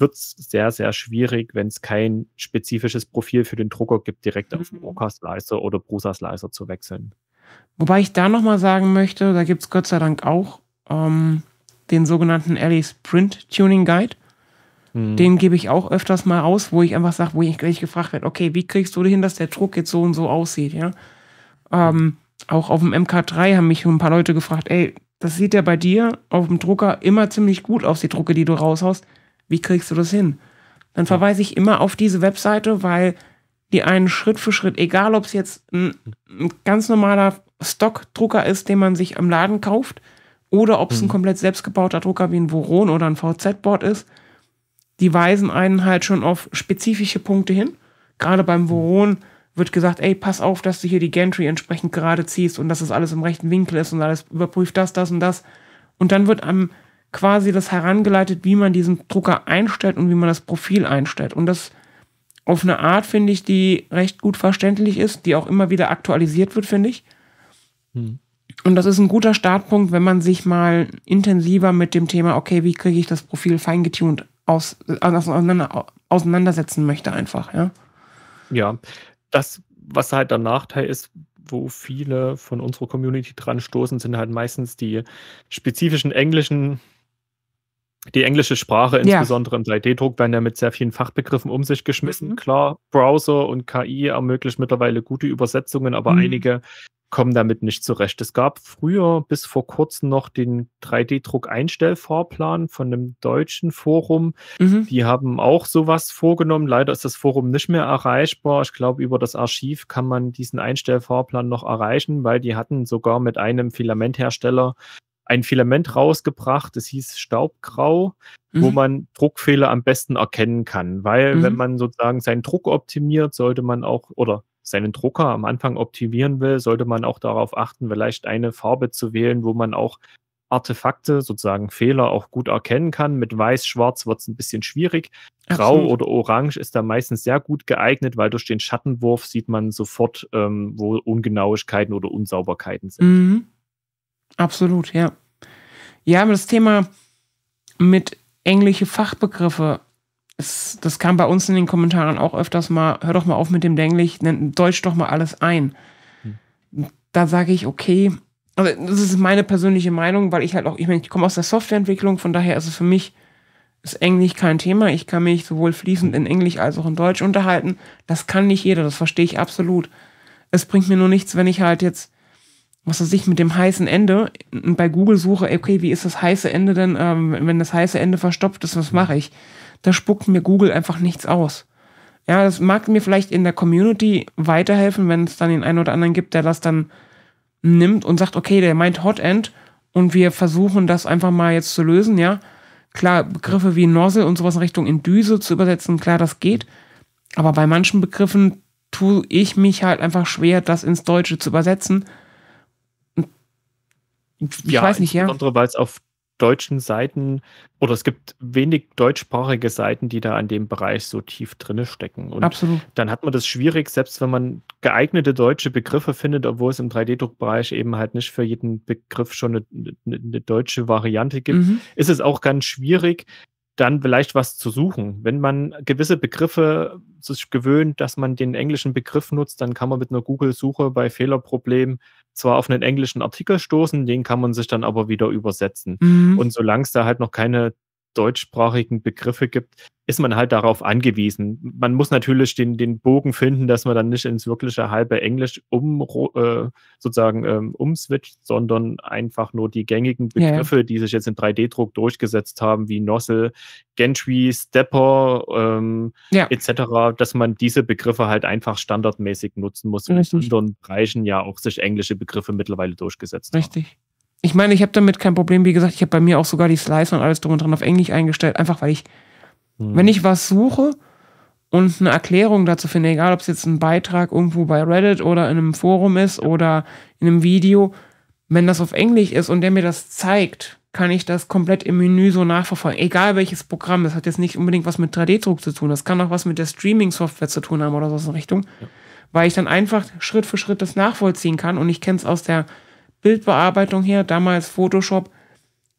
wird es sehr, sehr schwierig, wenn es kein spezifisches Profil für den Drucker gibt, direkt mhm. auf den Orca-Slicer oder Brusa-Slicer zu wechseln. Wobei ich da nochmal sagen möchte, da gibt es Gott sei Dank auch ähm, den sogenannten Alice Print Tuning Guide. Mhm. Den gebe ich auch öfters mal aus, wo ich einfach sage, wo ich gleich gefragt werde, okay, wie kriegst du hin, dass der Druck jetzt so und so aussieht, ja? Ähm, auch auf dem MK3 haben mich ein paar Leute gefragt, ey, das sieht ja bei dir auf dem Drucker immer ziemlich gut aus, die Drucke, die du raushaust. Wie kriegst du das hin? Dann verweise ich immer auf diese Webseite, weil die einen Schritt für Schritt, egal ob es jetzt ein, ein ganz normaler Stockdrucker ist, den man sich im Laden kauft, oder ob es ein mhm. komplett selbstgebauter Drucker wie ein Voron oder ein VZ-Board ist, die weisen einen halt schon auf spezifische Punkte hin. Gerade beim mhm. Voron wird gesagt, ey, pass auf, dass du hier die Gantry entsprechend gerade ziehst und dass das alles im rechten Winkel ist und alles überprüft das, das und das. Und dann wird am quasi das herangeleitet, wie man diesen Drucker einstellt und wie man das Profil einstellt. Und das auf eine Art, finde ich, die recht gut verständlich ist, die auch immer wieder aktualisiert wird, finde ich. Hm. Und das ist ein guter Startpunkt, wenn man sich mal intensiver mit dem Thema, okay, wie kriege ich das Profil feingetuned aus, auseinander, auseinandersetzen möchte, einfach, ja. Ja, das, was halt der Nachteil ist, wo viele von unserer Community dran stoßen, sind halt meistens die spezifischen englischen die englische Sprache, insbesondere ja. im 3D-Druck, werden ja mit sehr vielen Fachbegriffen um sich geschmissen. Mhm. Klar, Browser und KI ermöglichen mittlerweile gute Übersetzungen, aber mhm. einige kommen damit nicht zurecht. Es gab früher bis vor kurzem noch den 3D-Druck-Einstellfahrplan von einem deutschen Forum. Mhm. Die haben auch sowas vorgenommen. Leider ist das Forum nicht mehr erreichbar. Ich glaube, über das Archiv kann man diesen Einstellfahrplan noch erreichen, weil die hatten sogar mit einem Filamenthersteller ein Filament rausgebracht, das hieß Staubgrau, mhm. wo man Druckfehler am besten erkennen kann. Weil mhm. wenn man sozusagen seinen Druck optimiert, sollte man auch, oder seinen Drucker am Anfang optimieren will, sollte man auch darauf achten, vielleicht eine Farbe zu wählen, wo man auch Artefakte, sozusagen Fehler, auch gut erkennen kann. Mit Weiß-Schwarz wird es ein bisschen schwierig. Grau Absolut. oder Orange ist da meistens sehr gut geeignet, weil durch den Schattenwurf sieht man sofort, ähm, wo Ungenauigkeiten oder Unsauberkeiten sind. Mhm. Absolut, ja. Ja, aber das Thema mit englische Fachbegriffe, es, das kam bei uns in den Kommentaren auch öfters mal, hör doch mal auf mit dem Denglisch, nenn Deutsch doch mal alles ein. Da sage ich, okay, also das ist meine persönliche Meinung, weil ich halt auch, ich meine, ich komme aus der Softwareentwicklung, von daher ist es für mich, ist Englisch kein Thema. Ich kann mich sowohl fließend in Englisch als auch in Deutsch unterhalten. Das kann nicht jeder, das verstehe ich absolut. Es bringt mir nur nichts, wenn ich halt jetzt was weiß ich, mit dem heißen Ende bei Google suche, okay, wie ist das heiße Ende denn, ähm, wenn das heiße Ende verstopft ist, was mache ich? Da spuckt mir Google einfach nichts aus. Ja, das mag mir vielleicht in der Community weiterhelfen, wenn es dann den einen oder anderen gibt, der das dann nimmt und sagt, okay, der meint Hot End und wir versuchen das einfach mal jetzt zu lösen, ja. Klar, Begriffe wie Nozzle und sowas in Richtung in Düse zu übersetzen, klar, das geht. Aber bei manchen Begriffen tue ich mich halt einfach schwer, das ins Deutsche zu übersetzen ich ja, weiß nicht, ja. Insbesondere, weil es auf deutschen Seiten oder es gibt wenig deutschsprachige Seiten, die da an dem Bereich so tief drinne stecken. Und Absolut. dann hat man das schwierig, selbst wenn man geeignete deutsche Begriffe findet, obwohl es im 3D-Druckbereich eben halt nicht für jeden Begriff schon eine, eine, eine deutsche Variante gibt, mhm. ist es auch ganz schwierig, dann vielleicht was zu suchen. Wenn man gewisse Begriffe sich gewöhnt, dass man den englischen Begriff nutzt, dann kann man mit einer Google-Suche bei Fehlerproblemen zwar auf einen englischen Artikel stoßen, den kann man sich dann aber wieder übersetzen. Mhm. Und solange es da halt noch keine deutschsprachigen Begriffe gibt, ist man halt darauf angewiesen. Man muss natürlich den, den Bogen finden, dass man dann nicht ins wirkliche halbe Englisch um, äh, sozusagen ähm, umswitcht, sondern einfach nur die gängigen Begriffe, yeah. die sich jetzt in 3D-Druck durchgesetzt haben, wie Nozzle, Gentry, Stepper ähm, yeah. etc., dass man diese Begriffe halt einfach standardmäßig nutzen muss. In anderen Bereichen ja auch sich englische Begriffe mittlerweile durchgesetzt Richtig. haben. Richtig ich meine, ich habe damit kein Problem. Wie gesagt, ich habe bei mir auch sogar die Slicer und alles drum und dran auf Englisch eingestellt, einfach weil ich, mhm. wenn ich was suche und eine Erklärung dazu finde, egal ob es jetzt ein Beitrag irgendwo bei Reddit oder in einem Forum ist oder in einem Video, wenn das auf Englisch ist und der mir das zeigt, kann ich das komplett im Menü so nachverfolgen. Egal welches Programm, das hat jetzt nicht unbedingt was mit 3D-Druck zu tun, das kann auch was mit der Streaming-Software zu tun haben oder so in Richtung. Ja. Weil ich dann einfach Schritt für Schritt das nachvollziehen kann und ich kenne es aus der Bildbearbeitung her, damals Photoshop.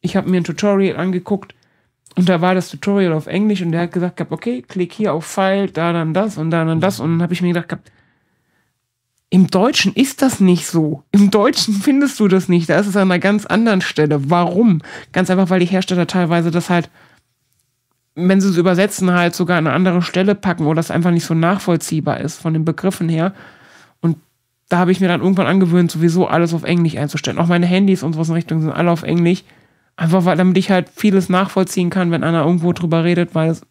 Ich habe mir ein Tutorial angeguckt und da war das Tutorial auf Englisch und der hat gesagt gehabt, okay, klick hier auf File, da dann das und da dann das und dann habe ich mir gedacht gehabt, im Deutschen ist das nicht so. Im Deutschen findest du das nicht. Da ist es an einer ganz anderen Stelle. Warum? Ganz einfach, weil die Hersteller teilweise das halt, wenn sie es übersetzen, halt sogar an eine andere Stelle packen, wo das einfach nicht so nachvollziehbar ist von den Begriffen her da habe ich mir dann irgendwann angewöhnt, sowieso alles auf Englisch einzustellen. Auch meine Handys und sowas in Richtung sind alle auf Englisch. Einfach weil, damit ich halt vieles nachvollziehen kann, wenn einer irgendwo drüber redet, weil es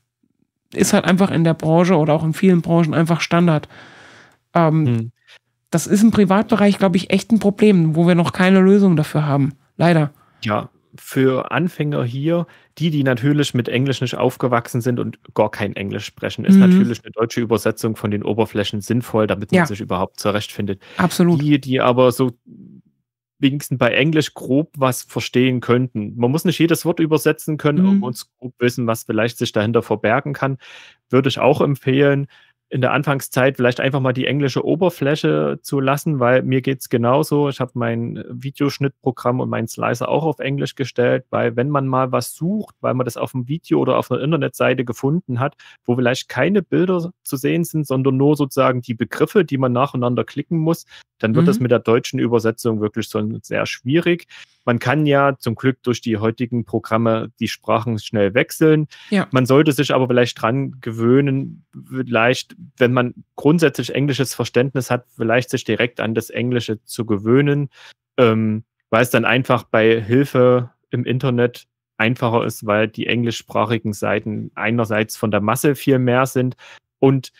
ist halt einfach in der Branche oder auch in vielen Branchen einfach Standard. Ähm, hm. Das ist im Privatbereich, glaube ich, echt ein Problem, wo wir noch keine Lösung dafür haben. Leider. Ja, für Anfänger hier, die, die natürlich mit Englisch nicht aufgewachsen sind und gar kein Englisch sprechen, ist mhm. natürlich eine deutsche Übersetzung von den Oberflächen sinnvoll, damit man ja. sich überhaupt zurechtfindet. Absolut. Die, die aber so wenigstens bei Englisch grob was verstehen könnten. Man muss nicht jedes Wort übersetzen können, mhm. um uns grob wissen, was vielleicht sich dahinter verbergen kann. Würde ich auch empfehlen, in der Anfangszeit vielleicht einfach mal die englische Oberfläche zu lassen, weil mir geht es genauso. Ich habe mein Videoschnittprogramm und meinen Slicer auch auf Englisch gestellt, weil wenn man mal was sucht, weil man das auf dem Video oder auf einer Internetseite gefunden hat, wo vielleicht keine Bilder zu sehen sind, sondern nur sozusagen die Begriffe, die man nacheinander klicken muss, dann wird mhm. das mit der deutschen Übersetzung wirklich so sehr schwierig. Man kann ja zum Glück durch die heutigen Programme die Sprachen schnell wechseln. Ja. Man sollte sich aber vielleicht dran gewöhnen, vielleicht, wenn man grundsätzlich englisches Verständnis hat, vielleicht sich direkt an das Englische zu gewöhnen, ähm, weil es dann einfach bei Hilfe im Internet einfacher ist, weil die englischsprachigen Seiten einerseits von der Masse viel mehr sind und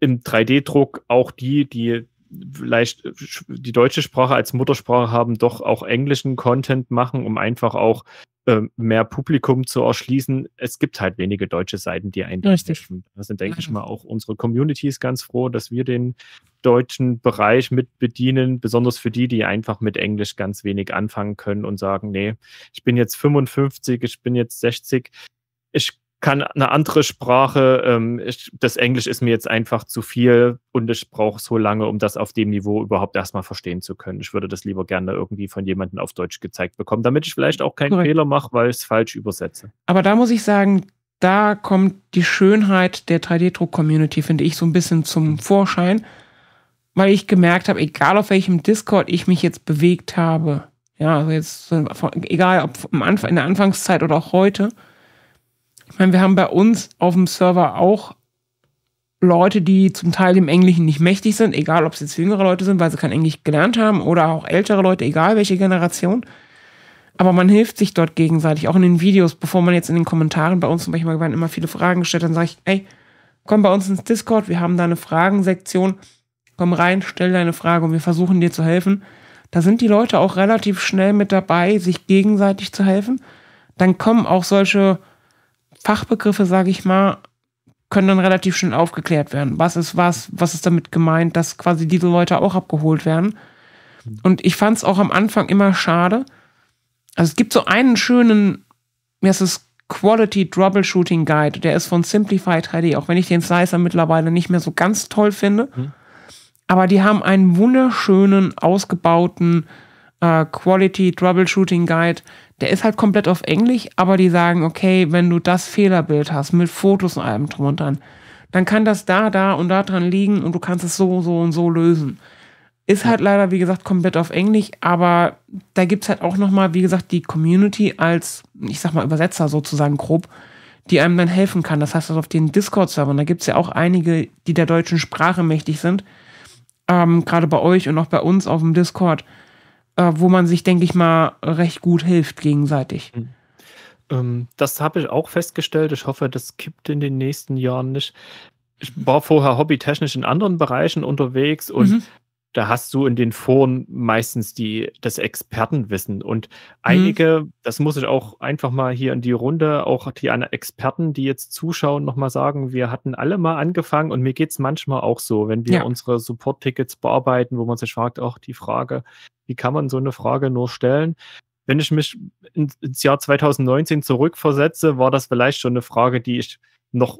im 3D-Druck auch die, die vielleicht äh, die deutsche Sprache als Muttersprache haben, doch auch englischen Content machen, um einfach auch äh, mehr Publikum zu erschließen. Es gibt halt wenige deutsche Seiten, die einen Richtig. Da sind, denke ich genau. mal, auch unsere Community ist ganz froh, dass wir den deutschen Bereich mit bedienen, besonders für die, die einfach mit Englisch ganz wenig anfangen können und sagen, nee, ich bin jetzt 55, ich bin jetzt 60, ich kann eine andere Sprache. Ähm, ich, das Englisch ist mir jetzt einfach zu viel und ich brauche so lange, um das auf dem Niveau überhaupt erstmal verstehen zu können. Ich würde das lieber gerne irgendwie von jemandem auf Deutsch gezeigt bekommen, damit ich vielleicht auch keinen Korrekt. Fehler mache, weil ich es falsch übersetze. Aber da muss ich sagen, da kommt die Schönheit der 3D-Druck-Community, finde ich, so ein bisschen zum Vorschein, weil ich gemerkt habe, egal auf welchem Discord ich mich jetzt bewegt habe, ja, also jetzt, egal ob am Anfang, in der Anfangszeit oder auch heute, ich meine, wir haben bei uns auf dem Server auch Leute, die zum Teil dem Englischen nicht mächtig sind, egal ob es jetzt jüngere Leute sind, weil sie kein Englisch gelernt haben oder auch ältere Leute, egal welche Generation. Aber man hilft sich dort gegenseitig, auch in den Videos, bevor man jetzt in den Kommentaren bei uns zum Beispiel werden immer viele Fragen gestellt, dann sage ich, ey, komm bei uns ins Discord, wir haben da eine Fragensektion, komm rein, stell deine Frage und wir versuchen dir zu helfen. Da sind die Leute auch relativ schnell mit dabei, sich gegenseitig zu helfen. Dann kommen auch solche Fachbegriffe, sage ich mal, können dann relativ schnell aufgeklärt werden. Was ist was? Was ist damit gemeint, dass quasi diese Leute auch abgeholt werden? Und ich fand es auch am Anfang immer schade. Also es gibt so einen schönen, das ist Quality Troubleshooting Guide, der ist von Simplified 3D, auch wenn ich den Slicer mittlerweile nicht mehr so ganz toll finde. Mhm. Aber die haben einen wunderschönen, ausgebauten äh, Quality Troubleshooting Guide, der ist halt komplett auf Englisch, aber die sagen, okay, wenn du das Fehlerbild hast mit Fotos und allem drum und dran, dann kann das da, da und da dran liegen und du kannst es so, so und so lösen. Ist halt leider, wie gesagt, komplett auf Englisch, aber da gibt es halt auch nochmal, wie gesagt, die Community als, ich sag mal, Übersetzer sozusagen grob, die einem dann helfen kann. Das heißt, also auf den Discord-Servern, da gibt es ja auch einige, die der deutschen Sprache mächtig sind. Ähm, Gerade bei euch und auch bei uns auf dem Discord äh, wo man sich, denke ich mal, recht gut hilft gegenseitig. Mhm das habe ich auch festgestellt. Ich hoffe, das kippt in den nächsten Jahren nicht. Ich war vorher hobbytechnisch in anderen Bereichen unterwegs und mhm da hast du in den Foren meistens die, das Expertenwissen. Und einige, mhm. das muss ich auch einfach mal hier in die Runde, auch die Experten, die jetzt zuschauen, nochmal sagen, wir hatten alle mal angefangen und mir geht es manchmal auch so, wenn wir ja. unsere Support-Tickets bearbeiten, wo man sich fragt, auch die Frage, wie kann man so eine Frage nur stellen? Wenn ich mich ins Jahr 2019 zurückversetze, war das vielleicht schon eine Frage, die ich noch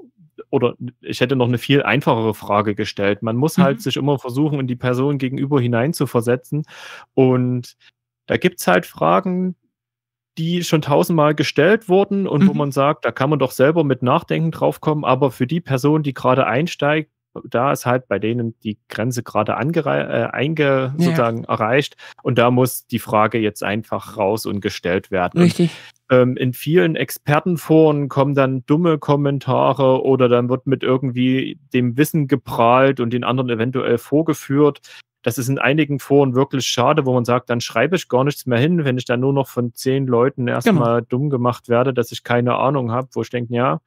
oder ich hätte noch eine viel einfachere Frage gestellt. Man muss halt mhm. sich immer versuchen, in die Person gegenüber hineinzuversetzen. Und da gibt es halt Fragen, die schon tausendmal gestellt wurden und mhm. wo man sagt, da kann man doch selber mit Nachdenken drauf kommen, aber für die Person, die gerade einsteigt, da ist halt bei denen die Grenze gerade äh, einge, ja. sozusagen erreicht und da muss die Frage jetzt einfach raus und gestellt werden. Richtig. Und, ähm, in vielen Expertenforen kommen dann dumme Kommentare oder dann wird mit irgendwie dem Wissen geprahlt und den anderen eventuell vorgeführt. Das ist in einigen Foren wirklich schade, wo man sagt, dann schreibe ich gar nichts mehr hin, wenn ich dann nur noch von zehn Leuten erstmal genau. dumm gemacht werde, dass ich keine Ahnung habe, wo ich denke, ja,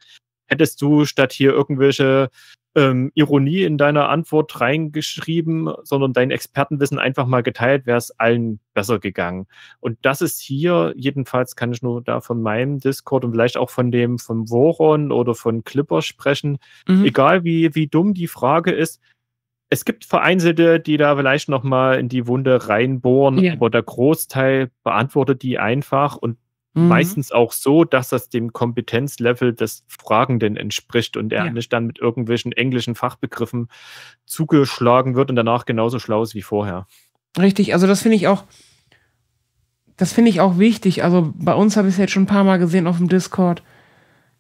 hättest du statt hier irgendwelche ähm, Ironie in deiner Antwort reingeschrieben, sondern dein Expertenwissen einfach mal geteilt, wäre es allen besser gegangen. Und das ist hier, jedenfalls kann ich nur da von meinem Discord und vielleicht auch von dem von Voron oder von Clipper sprechen. Mhm. Egal wie, wie dumm die Frage ist, es gibt Vereinzelte, die da vielleicht nochmal in die Wunde reinbohren, ja. aber der Großteil beantwortet die einfach und Mhm. Meistens auch so, dass das dem Kompetenzlevel des Fragenden entspricht und er ja. nicht dann mit irgendwelchen englischen Fachbegriffen zugeschlagen wird und danach genauso schlau ist wie vorher. Richtig, also das finde ich auch, das finde ich auch wichtig. Also bei uns habe ich es jetzt schon ein paar Mal gesehen auf dem Discord.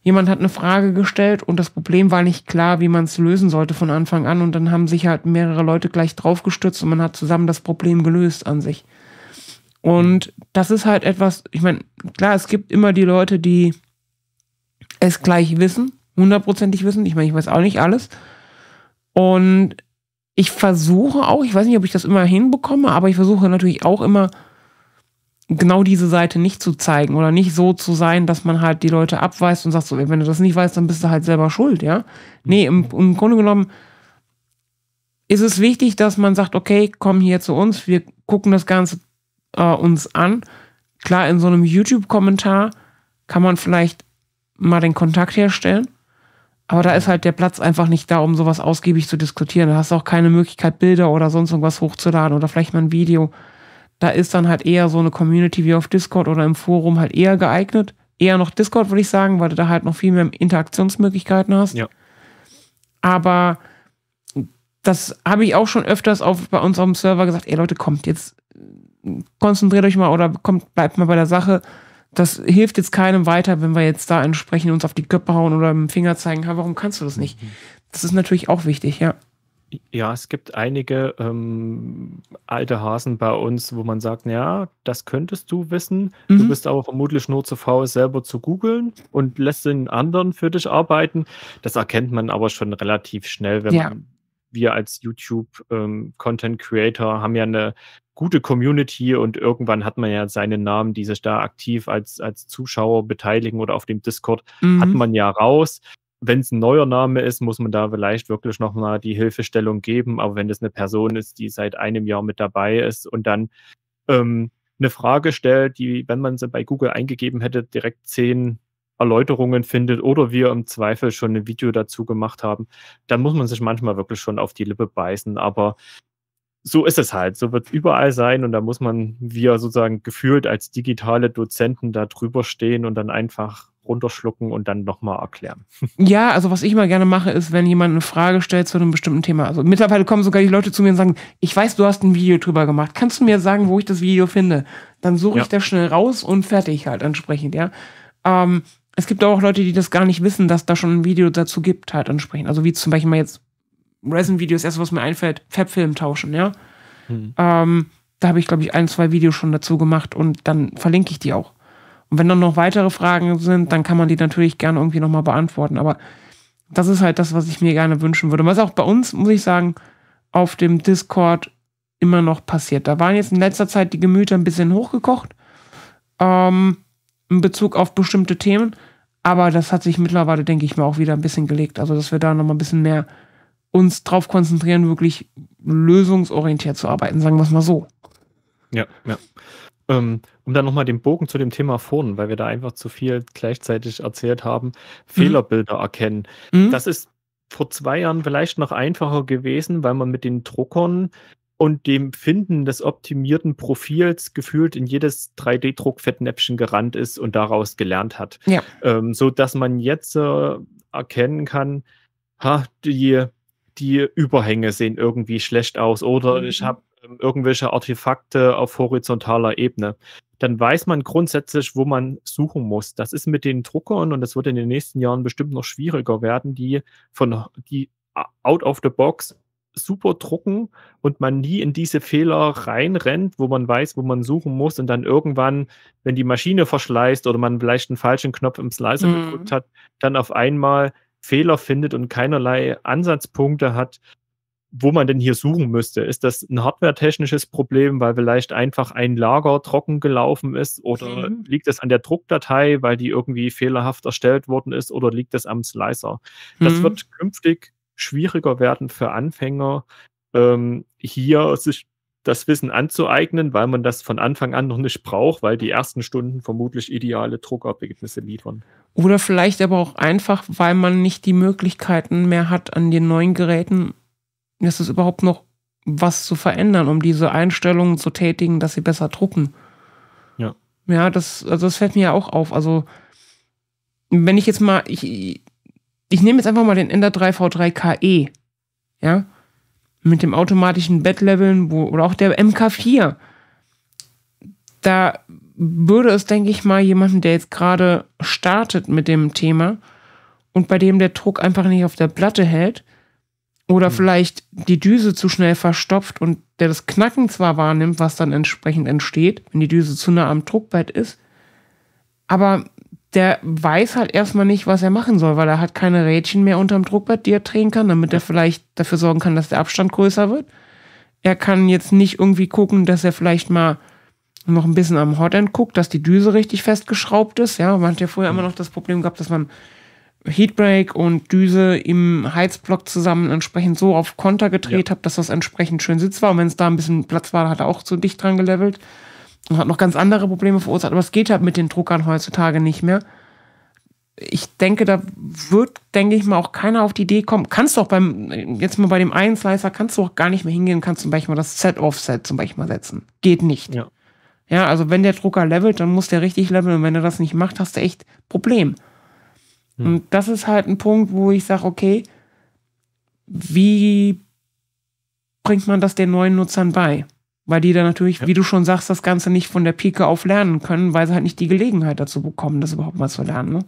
Jemand hat eine Frage gestellt und das Problem war nicht klar, wie man es lösen sollte von Anfang an. Und dann haben sich halt mehrere Leute gleich draufgestützt und man hat zusammen das Problem gelöst an sich. Und das ist halt etwas, ich meine, klar, es gibt immer die Leute, die es gleich wissen, hundertprozentig wissen. Ich meine, ich weiß auch nicht alles. Und ich versuche auch, ich weiß nicht, ob ich das immer hinbekomme, aber ich versuche natürlich auch immer genau diese Seite nicht zu zeigen oder nicht so zu sein, dass man halt die Leute abweist und sagt so, wenn du das nicht weißt, dann bist du halt selber schuld, ja? Nee, im, im Grunde genommen ist es wichtig, dass man sagt, okay, komm hier zu uns, wir gucken das Ganze äh, uns an. Klar, in so einem YouTube-Kommentar kann man vielleicht mal den Kontakt herstellen. Aber da ist halt der Platz einfach nicht da, um sowas ausgiebig zu diskutieren. Da hast du auch keine Möglichkeit, Bilder oder sonst irgendwas hochzuladen oder vielleicht mal ein Video. Da ist dann halt eher so eine Community wie auf Discord oder im Forum halt eher geeignet. Eher noch Discord, würde ich sagen, weil du da halt noch viel mehr Interaktionsmöglichkeiten hast. Ja. Aber das habe ich auch schon öfters auf, bei uns auf dem Server gesagt, ey Leute, kommt jetzt konzentriert euch mal oder kommt, bleibt mal bei der Sache. Das hilft jetzt keinem weiter, wenn wir jetzt da entsprechend uns auf die Köpfe hauen oder mit dem Finger zeigen, ha, warum kannst du das nicht? Mhm. Das ist natürlich auch wichtig, ja. Ja, es gibt einige ähm, alte Hasen bei uns, wo man sagt, ja, das könntest du wissen. Mhm. Du bist aber vermutlich nur zu faul, selber zu googeln und lässt den anderen für dich arbeiten. Das erkennt man aber schon relativ schnell, wenn ja. man, wir als YouTube ähm, Content Creator haben ja eine gute Community und irgendwann hat man ja seinen Namen, die sich da aktiv als, als Zuschauer beteiligen oder auf dem Discord, mhm. hat man ja raus. Wenn es ein neuer Name ist, muss man da vielleicht wirklich nochmal die Hilfestellung geben. Aber wenn das eine Person ist, die seit einem Jahr mit dabei ist und dann ähm, eine Frage stellt, die, wenn man sie bei Google eingegeben hätte, direkt zehn Erläuterungen findet oder wir im Zweifel schon ein Video dazu gemacht haben, dann muss man sich manchmal wirklich schon auf die Lippe beißen. Aber so ist es halt. So wird es überall sein und da muss man, wir sozusagen gefühlt als digitale Dozenten da drüber stehen und dann einfach runterschlucken und dann nochmal erklären. Ja, also was ich immer gerne mache, ist, wenn jemand eine Frage stellt zu einem bestimmten Thema. Also mittlerweile kommen sogar die Leute zu mir und sagen, ich weiß, du hast ein Video drüber gemacht. Kannst du mir sagen, wo ich das Video finde? Dann suche ja. ich das schnell raus und fertig halt entsprechend, ja. Ähm, es gibt auch Leute, die das gar nicht wissen, dass da schon ein Video dazu gibt halt entsprechend. Also wie zum Beispiel mal jetzt resin videos ist das erste, was mir einfällt, Fab-Film tauschen, ja. Mhm. Ähm, da habe ich, glaube ich, ein, zwei Videos schon dazu gemacht und dann verlinke ich die auch. Und wenn dann noch weitere Fragen sind, dann kann man die natürlich gerne irgendwie nochmal beantworten. Aber das ist halt das, was ich mir gerne wünschen würde. Was auch bei uns, muss ich sagen, auf dem Discord immer noch passiert. Da waren jetzt in letzter Zeit die Gemüter ein bisschen hochgekocht ähm, in Bezug auf bestimmte Themen. Aber das hat sich mittlerweile, denke ich mal, auch wieder ein bisschen gelegt. Also, dass wir da nochmal ein bisschen mehr uns darauf konzentrieren, wirklich lösungsorientiert zu arbeiten, sagen wir es mal so. Ja, ja. Ähm, um dann nochmal den Bogen zu dem Thema vorn, weil wir da einfach zu viel gleichzeitig erzählt haben, mhm. Fehlerbilder erkennen. Mhm. Das ist vor zwei Jahren vielleicht noch einfacher gewesen, weil man mit den Druckern und dem Finden des optimierten Profils gefühlt in jedes 3 d druckfettnäpfchen gerannt ist und daraus gelernt hat. Ja. Ähm, so dass man jetzt äh, erkennen kann, ha, die die Überhänge sehen irgendwie schlecht aus oder mhm. ich habe ähm, irgendwelche Artefakte auf horizontaler Ebene. Dann weiß man grundsätzlich, wo man suchen muss. Das ist mit den Druckern und das wird in den nächsten Jahren bestimmt noch schwieriger werden, die von die out of the box super drucken und man nie in diese Fehler reinrennt, wo man weiß, wo man suchen muss und dann irgendwann, wenn die Maschine verschleißt oder man vielleicht einen falschen Knopf im Slicer mm. gedrückt hat, dann auf einmal Fehler findet und keinerlei Ansatzpunkte hat, wo man denn hier suchen müsste. Ist das ein hardwaretechnisches Problem, weil vielleicht einfach ein Lager trocken gelaufen ist oder mhm. liegt das an der Druckdatei, weil die irgendwie fehlerhaft erstellt worden ist oder liegt das am Slicer? Mhm. Das wird künftig schwieriger werden für Anfänger, ähm, hier sich das Wissen anzueignen, weil man das von Anfang an noch nicht braucht, weil die ersten Stunden vermutlich ideale Druckergebnisse liefern. Oder vielleicht aber auch einfach, weil man nicht die Möglichkeiten mehr hat, an den neuen Geräten, dass es überhaupt noch was zu verändern, um diese Einstellungen zu tätigen, dass sie besser drucken. Ja. Ja, das, also das fällt mir ja auch auf. Also, wenn ich jetzt mal, ich, ich nehme jetzt einfach mal den Ender 3V3 KE. Ja mit dem automatischen Bettleveln wo, oder auch der MK4. Da würde es, denke ich mal, jemanden, der jetzt gerade startet mit dem Thema und bei dem der Druck einfach nicht auf der Platte hält oder mhm. vielleicht die Düse zu schnell verstopft und der das Knacken zwar wahrnimmt, was dann entsprechend entsteht, wenn die Düse zu nah am Druckbett ist, aber der weiß halt erstmal nicht, was er machen soll, weil er hat keine Rädchen mehr unterm Druckbett, die er drehen kann, damit er vielleicht dafür sorgen kann, dass der Abstand größer wird. Er kann jetzt nicht irgendwie gucken, dass er vielleicht mal noch ein bisschen am Hotend guckt, dass die Düse richtig festgeschraubt ist. Ja, man hat ja vorher immer mhm. noch das Problem gehabt, dass man Heatbreak und Düse im Heizblock zusammen entsprechend so auf Konter gedreht ja. hat, dass das entsprechend schön sitzt war. Und wenn es da ein bisschen Platz war, hat er auch zu dicht dran gelevelt und hat noch ganz andere Probleme verursacht, aber es geht halt mit den Druckern heutzutage nicht mehr. Ich denke, da wird, denke ich mal, auch keiner auf die Idee kommen. Kannst du auch beim, jetzt mal bei dem einen Slicer, kannst du auch gar nicht mehr hingehen, kannst zum Beispiel mal das Set-Offset zum Beispiel mal setzen. Geht nicht. Ja. ja, also wenn der Drucker levelt, dann muss der richtig leveln und wenn er das nicht macht, hast du echt Problem. Hm. Und das ist halt ein Punkt, wo ich sage, okay, wie bringt man das den neuen Nutzern bei? weil die dann natürlich, ja. wie du schon sagst, das Ganze nicht von der Pike auf lernen können, weil sie halt nicht die Gelegenheit dazu bekommen, das überhaupt mal zu lernen. Ne?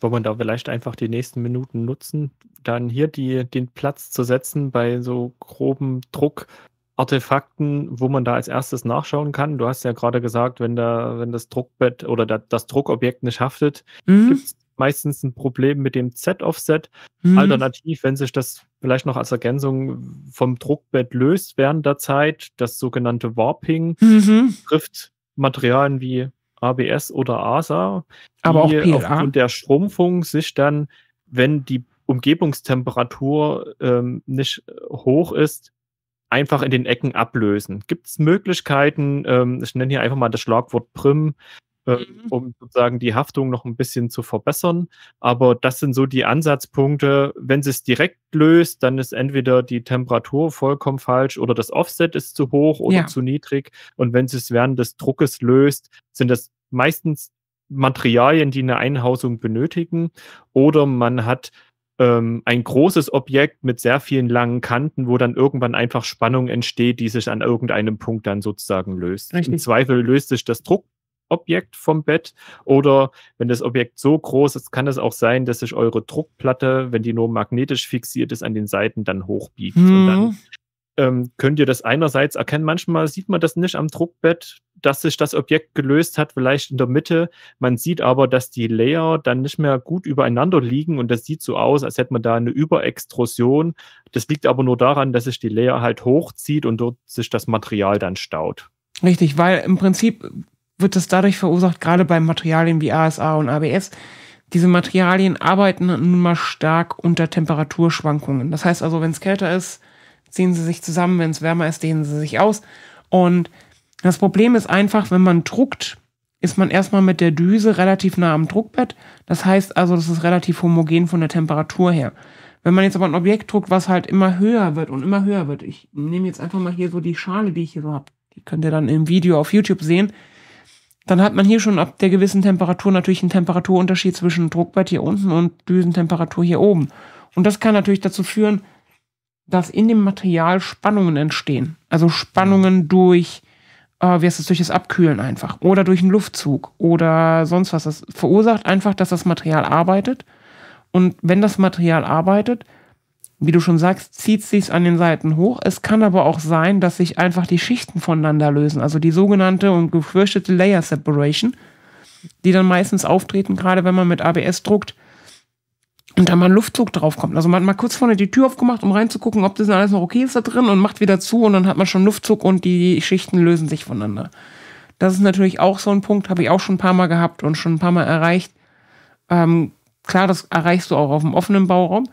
Wo man da vielleicht einfach die nächsten Minuten nutzen, dann hier die, den Platz zu setzen bei so groben Druck. Artefakten, wo man da als erstes nachschauen kann. Du hast ja gerade gesagt, wenn da, wenn das Druckbett oder da, das Druckobjekt nicht haftet, mhm. gibt es meistens ein Problem mit dem Z-Offset. Mhm. Alternativ, wenn sich das vielleicht noch als Ergänzung vom Druckbett löst während der Zeit, das sogenannte Warping mhm. trifft Materialien wie ABS oder ASA, Aber die auch PLA. aufgrund der Schrumpfung sich dann, wenn die Umgebungstemperatur ähm, nicht hoch ist, einfach in den Ecken ablösen. Gibt es Möglichkeiten, ähm, ich nenne hier einfach mal das Schlagwort Prim, ähm, mhm. um sozusagen die Haftung noch ein bisschen zu verbessern. Aber das sind so die Ansatzpunkte. Wenn sie es direkt löst, dann ist entweder die Temperatur vollkommen falsch oder das Offset ist zu hoch oder ja. zu niedrig. Und wenn sie es während des Druckes löst, sind das meistens Materialien, die eine Einhausung benötigen. Oder man hat ähm, ein großes Objekt mit sehr vielen langen Kanten, wo dann irgendwann einfach Spannung entsteht, die sich an irgendeinem Punkt dann sozusagen löst. Richtig. Im Zweifel löst sich das Druck Objekt vom Bett oder wenn das Objekt so groß ist, kann es auch sein, dass sich eure Druckplatte, wenn die nur magnetisch fixiert ist, an den Seiten dann hochbiegt. Mhm. Und dann hm. ähm, könnt ihr das einerseits erkennen. Manchmal sieht man das nicht am Druckbett, dass sich das Objekt gelöst hat, vielleicht in der Mitte. Man sieht aber, dass die Layer dann nicht mehr gut übereinander liegen und das sieht so aus, als hätte man da eine Überextrusion. Das liegt aber nur daran, dass sich die Layer halt hochzieht und dort sich das Material dann staut. Richtig, weil im Prinzip wird das dadurch verursacht, gerade bei Materialien wie ASA und ABS. Diese Materialien arbeiten nun mal stark unter Temperaturschwankungen. Das heißt also, wenn es kälter ist, ziehen sie sich zusammen, wenn es wärmer ist, dehnen sie sich aus. Und das Problem ist einfach, wenn man druckt, ist man erstmal mit der Düse relativ nah am Druckbett. Das heißt also, das ist relativ homogen von der Temperatur her. Wenn man jetzt aber ein Objekt druckt, was halt immer höher wird und immer höher wird, ich nehme jetzt einfach mal hier so die Schale, die ich hier so habe, die könnt ihr dann im Video auf YouTube sehen, dann hat man hier schon ab der gewissen Temperatur natürlich einen Temperaturunterschied zwischen Druckbett hier unten und Düsentemperatur hier oben. Und das kann natürlich dazu führen, dass in dem Material Spannungen entstehen. Also Spannungen mhm. durch, äh, wie heißt es, durch das Abkühlen einfach oder durch einen Luftzug oder sonst was. Das verursacht einfach, dass das Material arbeitet. Und wenn das Material arbeitet, wie du schon sagst, zieht sich an den Seiten hoch. Es kann aber auch sein, dass sich einfach die Schichten voneinander lösen. Also die sogenannte und gefürchtete Layer Separation, die dann meistens auftreten, gerade wenn man mit ABS druckt und da mal Luftzug Luftdruck draufkommt. Also man hat mal kurz vorne die Tür aufgemacht, um reinzugucken, ob das alles noch okay ist da drin und macht wieder zu und dann hat man schon Luftzug und die Schichten lösen sich voneinander. Das ist natürlich auch so ein Punkt, habe ich auch schon ein paar Mal gehabt und schon ein paar Mal erreicht. Ähm, klar, das erreichst du auch auf dem offenen Bauraum.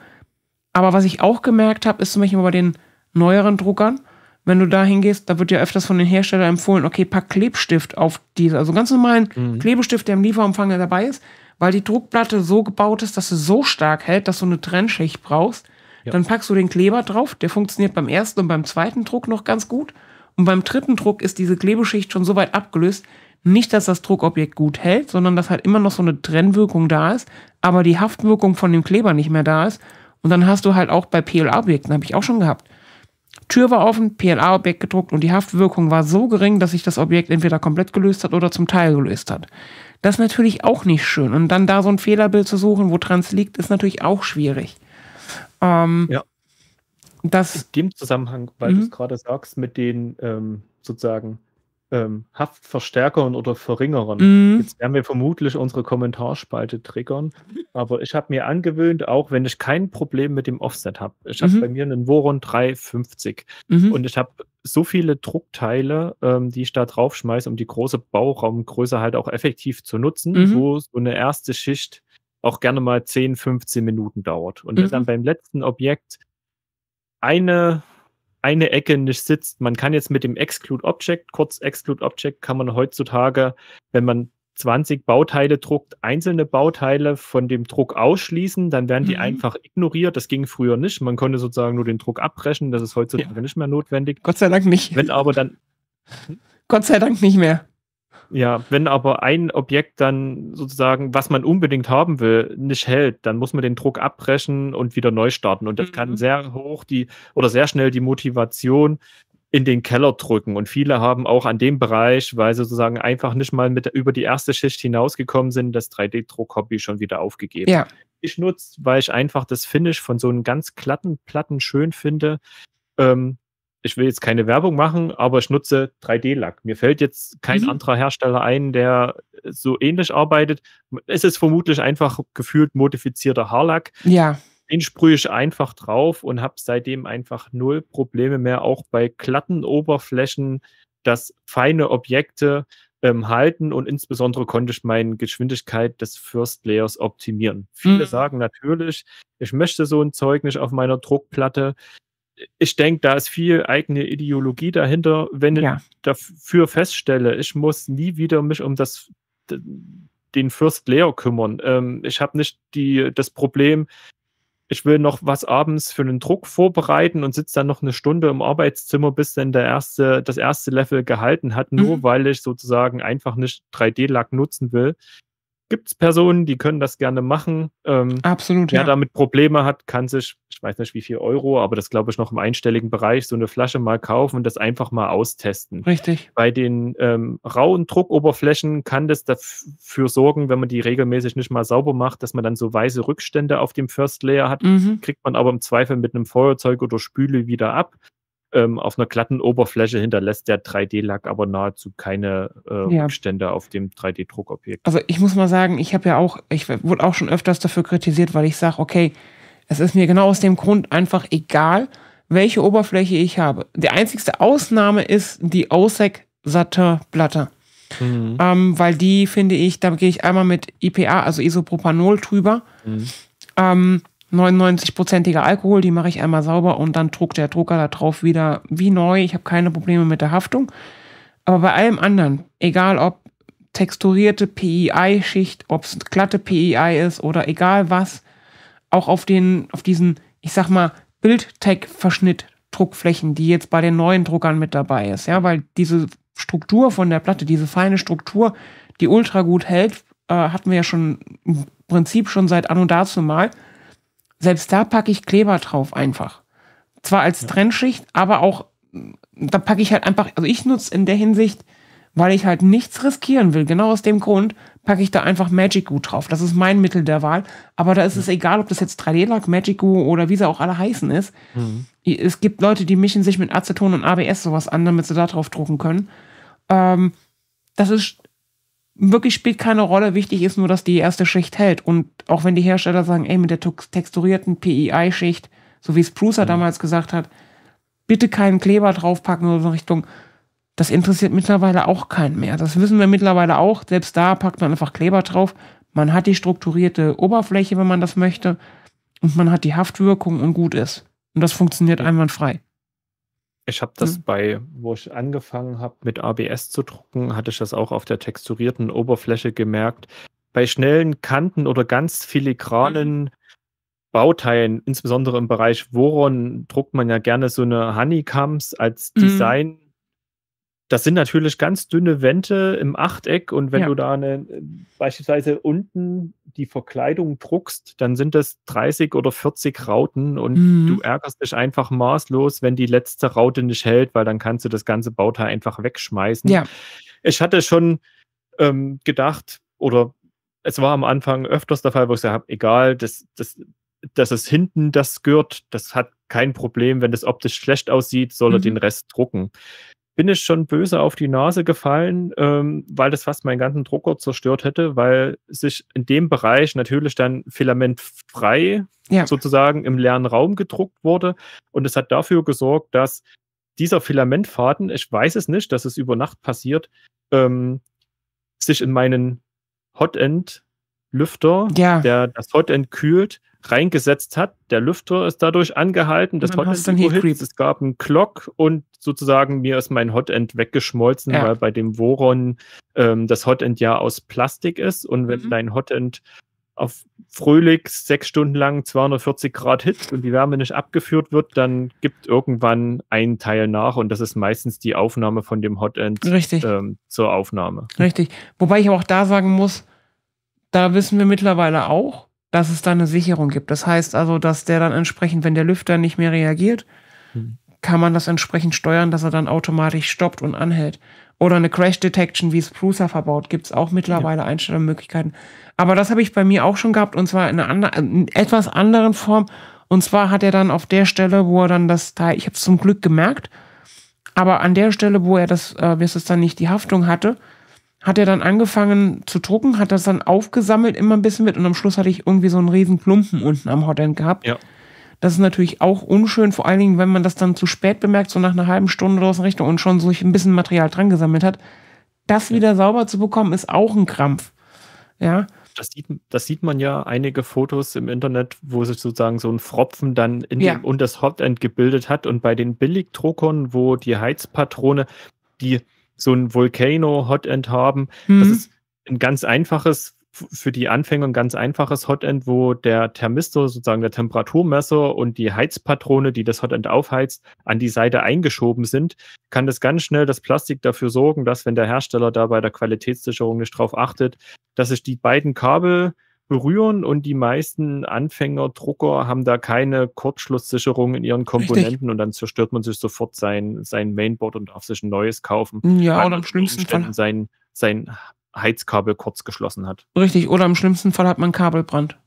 Aber was ich auch gemerkt habe, ist zum Beispiel bei den neueren Druckern, wenn du da hingehst, da wird ja öfters von den Herstellern empfohlen, okay, pack Klebstift auf diese, also ganz normalen mhm. Klebestift, der im Lieferumfang dabei ist, weil die Druckplatte so gebaut ist, dass sie so stark hält, dass du eine Trennschicht brauchst. Ja. Dann packst du den Kleber drauf, der funktioniert beim ersten und beim zweiten Druck noch ganz gut. Und beim dritten Druck ist diese Klebeschicht schon so weit abgelöst, nicht, dass das Druckobjekt gut hält, sondern dass halt immer noch so eine Trennwirkung da ist, aber die Haftwirkung von dem Kleber nicht mehr da ist und dann hast du halt auch bei PLA-Objekten, habe ich auch schon gehabt. Tür war offen, PLA-Objekt gedruckt und die Haftwirkung war so gering, dass sich das Objekt entweder komplett gelöst hat oder zum Teil gelöst hat. Das ist natürlich auch nicht schön. Und dann da so ein Fehlerbild zu suchen, wo trans liegt, ist natürlich auch schwierig. Ähm, ja. Das, In dem Zusammenhang, weil mhm. du es gerade sagst, mit den ähm, sozusagen ähm, verstärkern oder Verringern. Mhm. Jetzt werden wir vermutlich unsere Kommentarspalte triggern, aber ich habe mir angewöhnt, auch wenn ich kein Problem mit dem Offset habe, ich habe mhm. bei mir einen Voron 350 mhm. und ich habe so viele Druckteile, ähm, die ich da drauf schmeiße, um die große Bauraumgröße halt auch effektiv zu nutzen, mhm. wo so eine erste Schicht auch gerne mal 10, 15 Minuten dauert. Und wenn mhm. dann beim letzten Objekt eine eine Ecke nicht sitzt. Man kann jetzt mit dem Exclude Object, kurz Exclude Object, kann man heutzutage, wenn man 20 Bauteile druckt, einzelne Bauteile von dem Druck ausschließen, dann werden die mhm. einfach ignoriert. Das ging früher nicht. Man konnte sozusagen nur den Druck abbrechen. Das ist heutzutage ja. nicht mehr notwendig. Gott sei Dank nicht. Wenn aber dann. Gott sei Dank nicht mehr. Ja, wenn aber ein Objekt dann sozusagen, was man unbedingt haben will, nicht hält, dann muss man den Druck abbrechen und wieder neu starten. Und das mhm. kann sehr hoch die oder sehr schnell die Motivation in den Keller drücken. Und viele haben auch an dem Bereich, weil sie sozusagen einfach nicht mal mit über die erste Schicht hinausgekommen sind, das 3D-Druck-Hobby schon wieder aufgegeben. Ja. Ich nutze, weil ich einfach das Finish von so einem ganz glatten Platten schön finde. Ähm, ich will jetzt keine Werbung machen, aber ich nutze 3D-Lack. Mir fällt jetzt kein mhm. anderer Hersteller ein, der so ähnlich arbeitet. Es ist vermutlich einfach gefühlt modifizierter Haarlack. Ja. Den sprühe ich einfach drauf und habe seitdem einfach null Probleme mehr, auch bei glatten Oberflächen, dass feine Objekte ähm, halten und insbesondere konnte ich meine Geschwindigkeit des First Layers optimieren. Viele mhm. sagen natürlich, ich möchte so ein Zeug nicht auf meiner Druckplatte ich denke, da ist viel eigene Ideologie dahinter. Wenn ja. ich dafür feststelle, ich muss nie wieder mich um das den First Layer kümmern. Ähm, ich habe nicht die, das Problem, ich will noch was abends für einen Druck vorbereiten und sitze dann noch eine Stunde im Arbeitszimmer, bis dann der erste, das erste Level gehalten hat, nur mhm. weil ich sozusagen einfach nicht 3D-Lack nutzen will gibt es Personen, die können das gerne machen. Ähm, Absolut. Wer ja. damit Probleme hat, kann sich, ich weiß nicht wie viel Euro, aber das glaube ich noch im einstelligen Bereich, so eine Flasche mal kaufen und das einfach mal austesten. Richtig. Bei den ähm, rauen Druckoberflächen kann das dafür sorgen, wenn man die regelmäßig nicht mal sauber macht, dass man dann so weiße Rückstände auf dem First Layer hat. Mhm. Kriegt man aber im Zweifel mit einem Feuerzeug oder Spüle wieder ab ähm, auf einer glatten Oberfläche hinterlässt der 3D-Lack aber nahezu keine äh, ja. Stände auf dem 3D-Druckobjekt. Also ich muss mal sagen, ich habe ja auch, ich wurde auch schon öfters dafür kritisiert, weil ich sage, okay, es ist mir genau aus dem Grund einfach egal, welche Oberfläche ich habe. Die einzigste Ausnahme ist die OSEC Satin Blatter. Mhm. Ähm, weil die finde ich, da gehe ich einmal mit IPA, also Isopropanol drüber. Mhm. Ähm, 99-prozentiger Alkohol, die mache ich einmal sauber und dann druckt der Drucker da drauf wieder wie neu. Ich habe keine Probleme mit der Haftung. Aber bei allem anderen, egal ob texturierte PEI-Schicht, ob es glatte PEI ist oder egal was, auch auf, den, auf diesen, ich sag mal, Bildtech-Verschnitt Druckflächen, die jetzt bei den neuen Druckern mit dabei ist, ja, weil diese Struktur von der Platte, diese feine Struktur, die ultra gut hält, äh, hatten wir ja schon im Prinzip schon seit an und dazu mal selbst da packe ich Kleber drauf einfach. Zwar als ja. Trennschicht, aber auch, da packe ich halt einfach, also ich nutze in der Hinsicht, weil ich halt nichts riskieren will. Genau aus dem Grund packe ich da einfach Magic Goo drauf. Das ist mein Mittel der Wahl. Aber da ist mhm. es egal, ob das jetzt 3D-Lack, Magic Goo oder wie sie auch alle heißen ist. Mhm. Es gibt Leute, die mischen sich mit Aceton und ABS sowas an, damit sie da drauf drucken können. Ähm, das ist wirklich spielt keine Rolle. Wichtig ist nur, dass die erste Schicht hält. Und auch wenn die Hersteller sagen, ey, mit der texturierten PEI-Schicht, so wie Sprucer mhm. damals gesagt hat, bitte keinen Kleber draufpacken oder so in Richtung, das interessiert mittlerweile auch keinen mehr. Das wissen wir mittlerweile auch. Selbst da packt man einfach Kleber drauf. Man hat die strukturierte Oberfläche, wenn man das möchte. Und man hat die Haftwirkung und gut ist. Und das funktioniert einwandfrei. Ich habe das mhm. bei, wo ich angefangen habe mit ABS zu drucken, hatte ich das auch auf der texturierten Oberfläche gemerkt. Bei schnellen Kanten oder ganz filigranen mhm. Bauteilen, insbesondere im Bereich Woron, druckt man ja gerne so eine Honeycombs als hm. Design. Das sind natürlich ganz dünne Wände im Achteck und wenn ja. du da eine, beispielsweise unten die Verkleidung druckst, dann sind das 30 oder 40 Rauten und mhm. du ärgerst dich einfach maßlos, wenn die letzte Raute nicht hält, weil dann kannst du das ganze Bauteil einfach wegschmeißen. Ja. Ich hatte schon ähm, gedacht oder es war am Anfang öfters der Fall, wo ich gesagt habe, egal, das, das, dass es hinten das Gürtel, das hat kein Problem, wenn das optisch schlecht aussieht, soll er mhm. den Rest drucken bin ich schon böse auf die Nase gefallen, ähm, weil das fast meinen ganzen Drucker zerstört hätte, weil sich in dem Bereich natürlich dann filamentfrei ja. sozusagen im leeren Raum gedruckt wurde. Und es hat dafür gesorgt, dass dieser Filamentfaden, ich weiß es nicht, dass es über Nacht passiert, ähm, sich in meinen Hotend-Lüfter, ja. der das Hotend kühlt, reingesetzt hat. Der Lüfter ist dadurch angehalten, das Hotend überhitzt. Es gab einen Clock und sozusagen, mir ist mein Hotend weggeschmolzen, ja. weil bei dem Voron ähm, das Hotend ja aus Plastik ist und wenn mhm. dein Hotend auf fröhlich sechs Stunden lang 240 Grad hitzt und die Wärme nicht abgeführt wird, dann gibt irgendwann ein Teil nach und das ist meistens die Aufnahme von dem Hotend ähm, zur Aufnahme. Richtig. Wobei ich auch da sagen muss, da wissen wir mittlerweile auch, dass es da eine Sicherung gibt. Das heißt also, dass der dann entsprechend, wenn der Lüfter nicht mehr reagiert, hm kann man das entsprechend steuern, dass er dann automatisch stoppt und anhält. Oder eine Crash Detection, wie es Prusa verbaut, gibt es auch mittlerweile ja. Einstellmöglichkeiten. Aber das habe ich bei mir auch schon gehabt und zwar in einer andre, in etwas anderen Form. Und zwar hat er dann auf der Stelle, wo er dann das Teil, ich habe es zum Glück gemerkt, aber an der Stelle, wo er das, äh, bis es dann nicht die Haftung hatte, hat er dann angefangen zu drucken, hat das dann aufgesammelt immer ein bisschen mit und am Schluss hatte ich irgendwie so einen riesen Klumpen unten am Hotend gehabt. Ja. Das ist natürlich auch unschön, vor allen Dingen, wenn man das dann zu spät bemerkt, so nach einer halben Stunde oder aus Richtung und schon so ein bisschen Material dran gesammelt hat. Das wieder sauber zu bekommen, ist auch ein Krampf. Ja. Das sieht, das sieht man ja einige Fotos im Internet, wo sich sozusagen so ein Fropfen dann in ja. dem, und das Hotend gebildet hat. Und bei den Billigdruckern, wo die Heizpatrone, die so ein Volcano Hotend haben, mhm. das ist ein ganz einfaches für die Anfänger ein ganz einfaches Hotend, wo der Thermistor, sozusagen der Temperaturmesser und die Heizpatrone, die das Hotend aufheizt, an die Seite eingeschoben sind, kann das ganz schnell das Plastik dafür sorgen, dass, wenn der Hersteller da bei der Qualitätssicherung nicht drauf achtet, dass sich die beiden Kabel berühren und die meisten Anfänger, Drucker haben da keine Kurzschlusssicherung in ihren Komponenten Richtig. und dann zerstört man sich sofort sein, sein Mainboard und darf sich ein neues kaufen. Ja, und am schlimmsten Fall sein, sein Heizkabel kurz geschlossen hat. Richtig, oder im schlimmsten Fall hat man Kabelbrand.